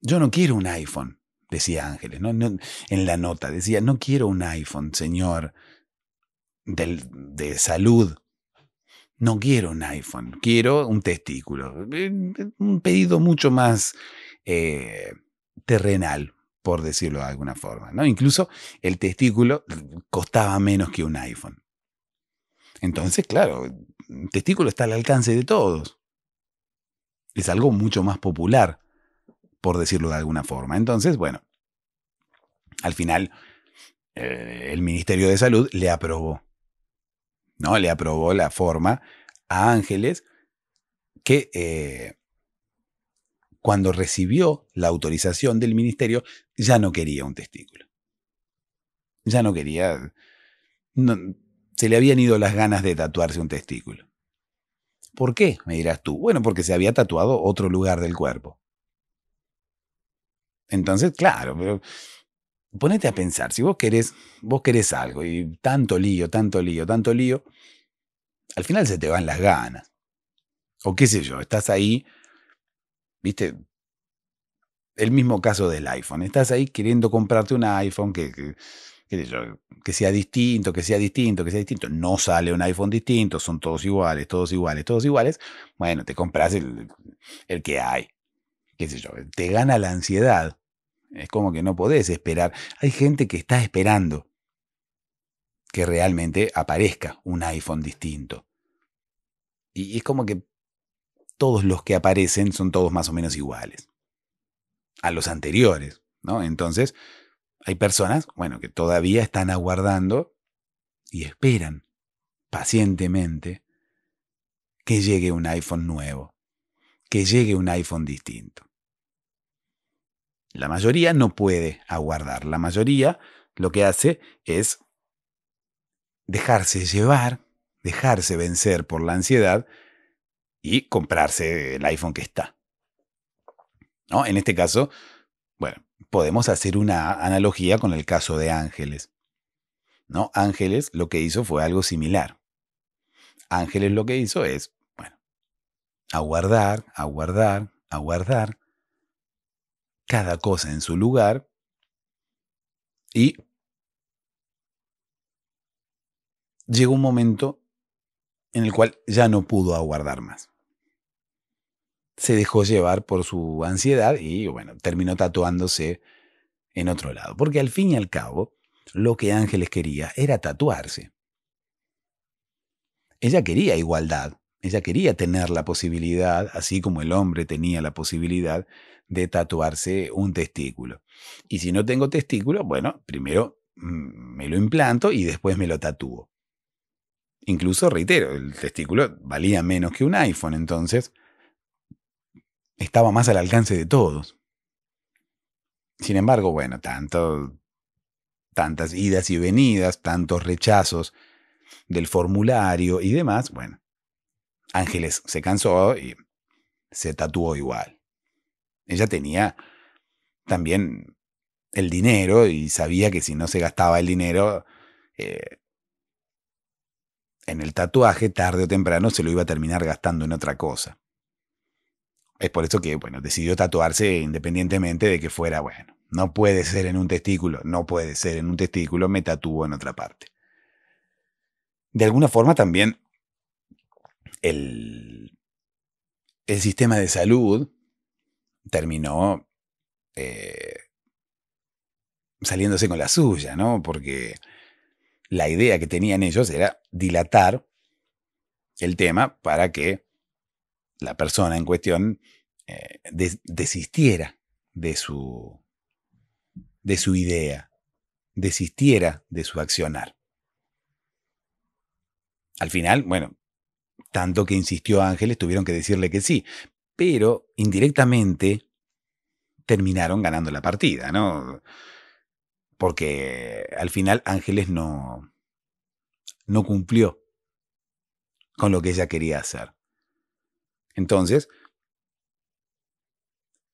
yo no quiero un iPhone, decía Ángeles, en la nota. Decía, no quiero un iPhone, señor de salud. No quiero un iPhone, quiero un testículo. Eh, un pedido mucho más eh, terrenal, por decirlo de alguna forma. ¿no? Incluso el testículo costaba menos que un iPhone. Entonces, claro, el testículo está al alcance de todos. Es algo mucho más popular, por decirlo de alguna forma. Entonces, bueno, al final eh, el Ministerio de Salud le aprobó. ¿no? Le aprobó la forma a Ángeles que eh, cuando recibió la autorización del ministerio, ya no quería un testículo. Ya no quería... se le habían ido las ganas de tatuarse un testículo. ¿Por qué? Me dirás tú. Bueno, porque se había tatuado otro lugar del cuerpo. Entonces, claro, pero ponete a pensar, si vos querés, vos querés algo y tanto lío, tanto lío, tanto lío, al final se te van las ganas. O qué sé yo, estás ahí ¿Viste? El mismo caso del iPhone. Estás ahí queriendo comprarte un iPhone que, que, sea distinto, que sea distinto, que sea distinto. No sale un iPhone distinto, son todos iguales, todos iguales, todos iguales. Bueno, te compras el, el que hay. ¿Qué sé yo? Te gana la ansiedad. Es como que no podés esperar. Hay gente que está esperando que realmente aparezca un iPhone distinto. Y, es como que todos los que aparecen son todos más o menos iguales a los anteriores, ¿no? Entonces, hay personas, bueno, que todavía están aguardando y esperan pacientemente que llegue un iPhone nuevo, que llegue un iPhone distinto. La mayoría no puede aguardar, la mayoría lo que hace es dejarse llevar, dejarse vencer por la ansiedad y comprarse el iPhone que está. ¿No? En este caso, bueno, podemos hacer una analogía con el caso de Ángeles. ¿No? Ángeles lo que hizo fue algo similar. Ángeles lo que hizo es, bueno, aguardar, aguardar, aguardar cada cosa en su lugar y llegó un momento en el cual ya no pudo aguardar más se dejó llevar por su ansiedad y bueno, terminó tatuándose en otro lado. Porque al fin y al cabo, lo que Ángeles quería era tatuarse. Ella quería igualdad, ella quería tener la posibilidad, así como el hombre tenía la posibilidad, de tatuarse un testículo. Y si no tengo testículo, bueno, primero mm, me lo implanto y después me lo tatúo. Incluso, reitero, el testículo valía menos que un iPhone, entonces estaba más al alcance de todos. Sin embargo, bueno, tantas idas y venidas, tantos rechazos del formulario y demás, bueno, Ángeles se cansó y se tatuó igual. Ella tenía también el dinero y sabía que si no se gastaba el dinero eh, en el tatuaje, tarde o temprano se lo iba a terminar gastando en otra cosa. Es por eso que, bueno, decidió tatuarse independientemente de que fuera, bueno, no puede ser en un testículo, no puede ser en un testículo, me tatuó en otra parte. De alguna forma también el, el sistema de salud terminó eh, saliéndose con la suya, ¿no? Porque la idea que tenían ellos era dilatar el tema para que la persona en cuestión eh, desistiera de su, de su idea, desistiera de su accionar. Al final, bueno, tanto que insistió Ángeles, tuvieron que decirle que sí, pero indirectamente terminaron ganando la partida, ¿no? Porque al final Ángeles no, no cumplió con lo que ella quería hacer. Entonces,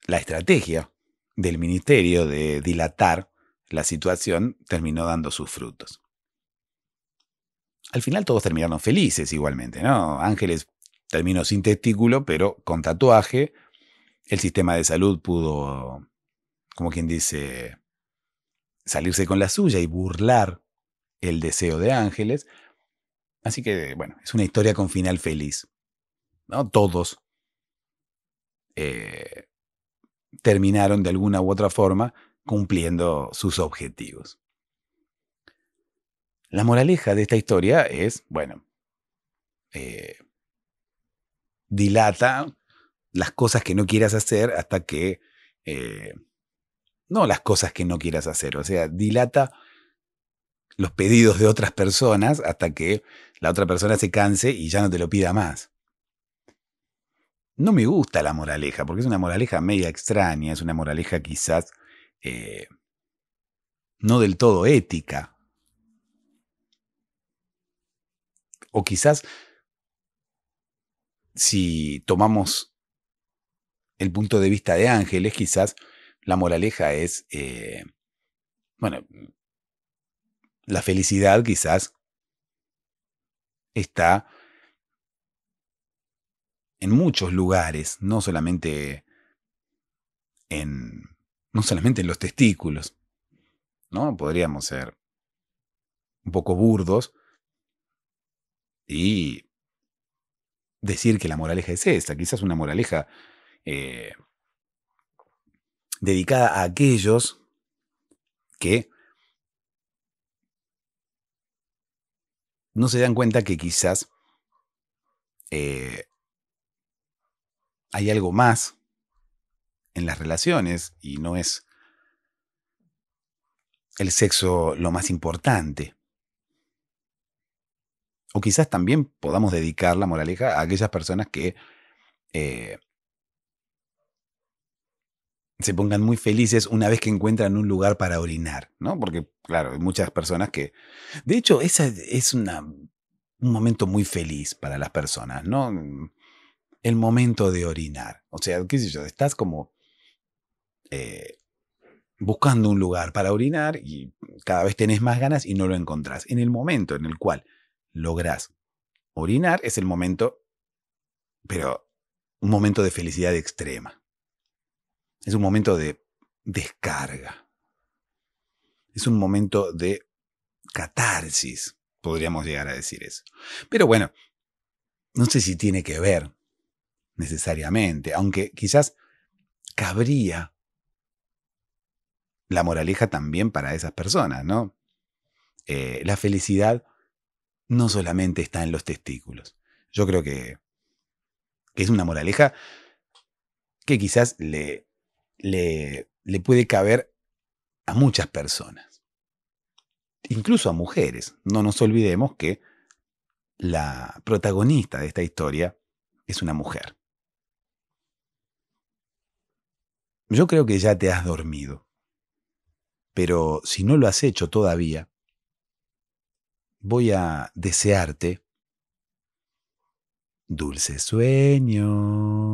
la estrategia del ministerio de dilatar la situación terminó dando sus frutos. Al final todos terminaron felices igualmente, ¿no? Ángeles terminó sin testículo, pero con tatuaje. El sistema de salud pudo, como quien dice, salirse con la suya y burlar el deseo de Ángeles. Así que, bueno, es una historia con final feliz todos, eh, terminaron de alguna u otra forma cumpliendo sus objetivos. La moraleja de esta historia es, bueno, eh, dilata las cosas que no quieras hacer hasta que... Eh, no las cosas que no quieras hacer, o sea, dilata los pedidos de otras personas hasta que la otra persona se canse y ya no te lo pida más. No me gusta la moraleja, porque es una moraleja media extraña, es una moraleja quizás eh, no del todo ética. O quizás si tomamos el punto de vista de ángeles, quizás la moraleja es, eh, bueno, la felicidad quizás está en muchos lugares, no solamente en, no solamente en los testículos. ¿no? Podríamos ser un poco burdos y decir que la moraleja es esa. quizás una moraleja eh, dedicada a aquellos que no se dan cuenta que quizás eh, hay algo más en las relaciones y no es el sexo lo más importante. O quizás también podamos dedicar la moraleja a aquellas personas que eh, se pongan muy felices una vez que encuentran un lugar para orinar, ¿no? Porque, claro, hay muchas personas que... De hecho, esa es un momento muy feliz para las personas, ¿no? el momento de orinar. O sea, qué sé yo, estás como eh, buscando un lugar para orinar y cada vez tenés más ganas y no lo encontrás. En el momento en el cual lográs orinar es el momento, pero un momento de felicidad extrema. Es un momento de descarga. Es un momento de catarsis, podríamos llegar a decir eso. Pero bueno, no sé si tiene que ver necesariamente, aunque quizás cabría la moraleja también para esas personas, ¿no? Eh, la felicidad no solamente está en los testículos. Yo creo que, es una moraleja que quizás le, le puede caber a muchas personas, incluso a mujeres. No nos olvidemos que la protagonista de esta historia es una mujer. Yo creo que ya te has dormido. Pero si no lo has hecho todavía, voy a desearte dulces sueños.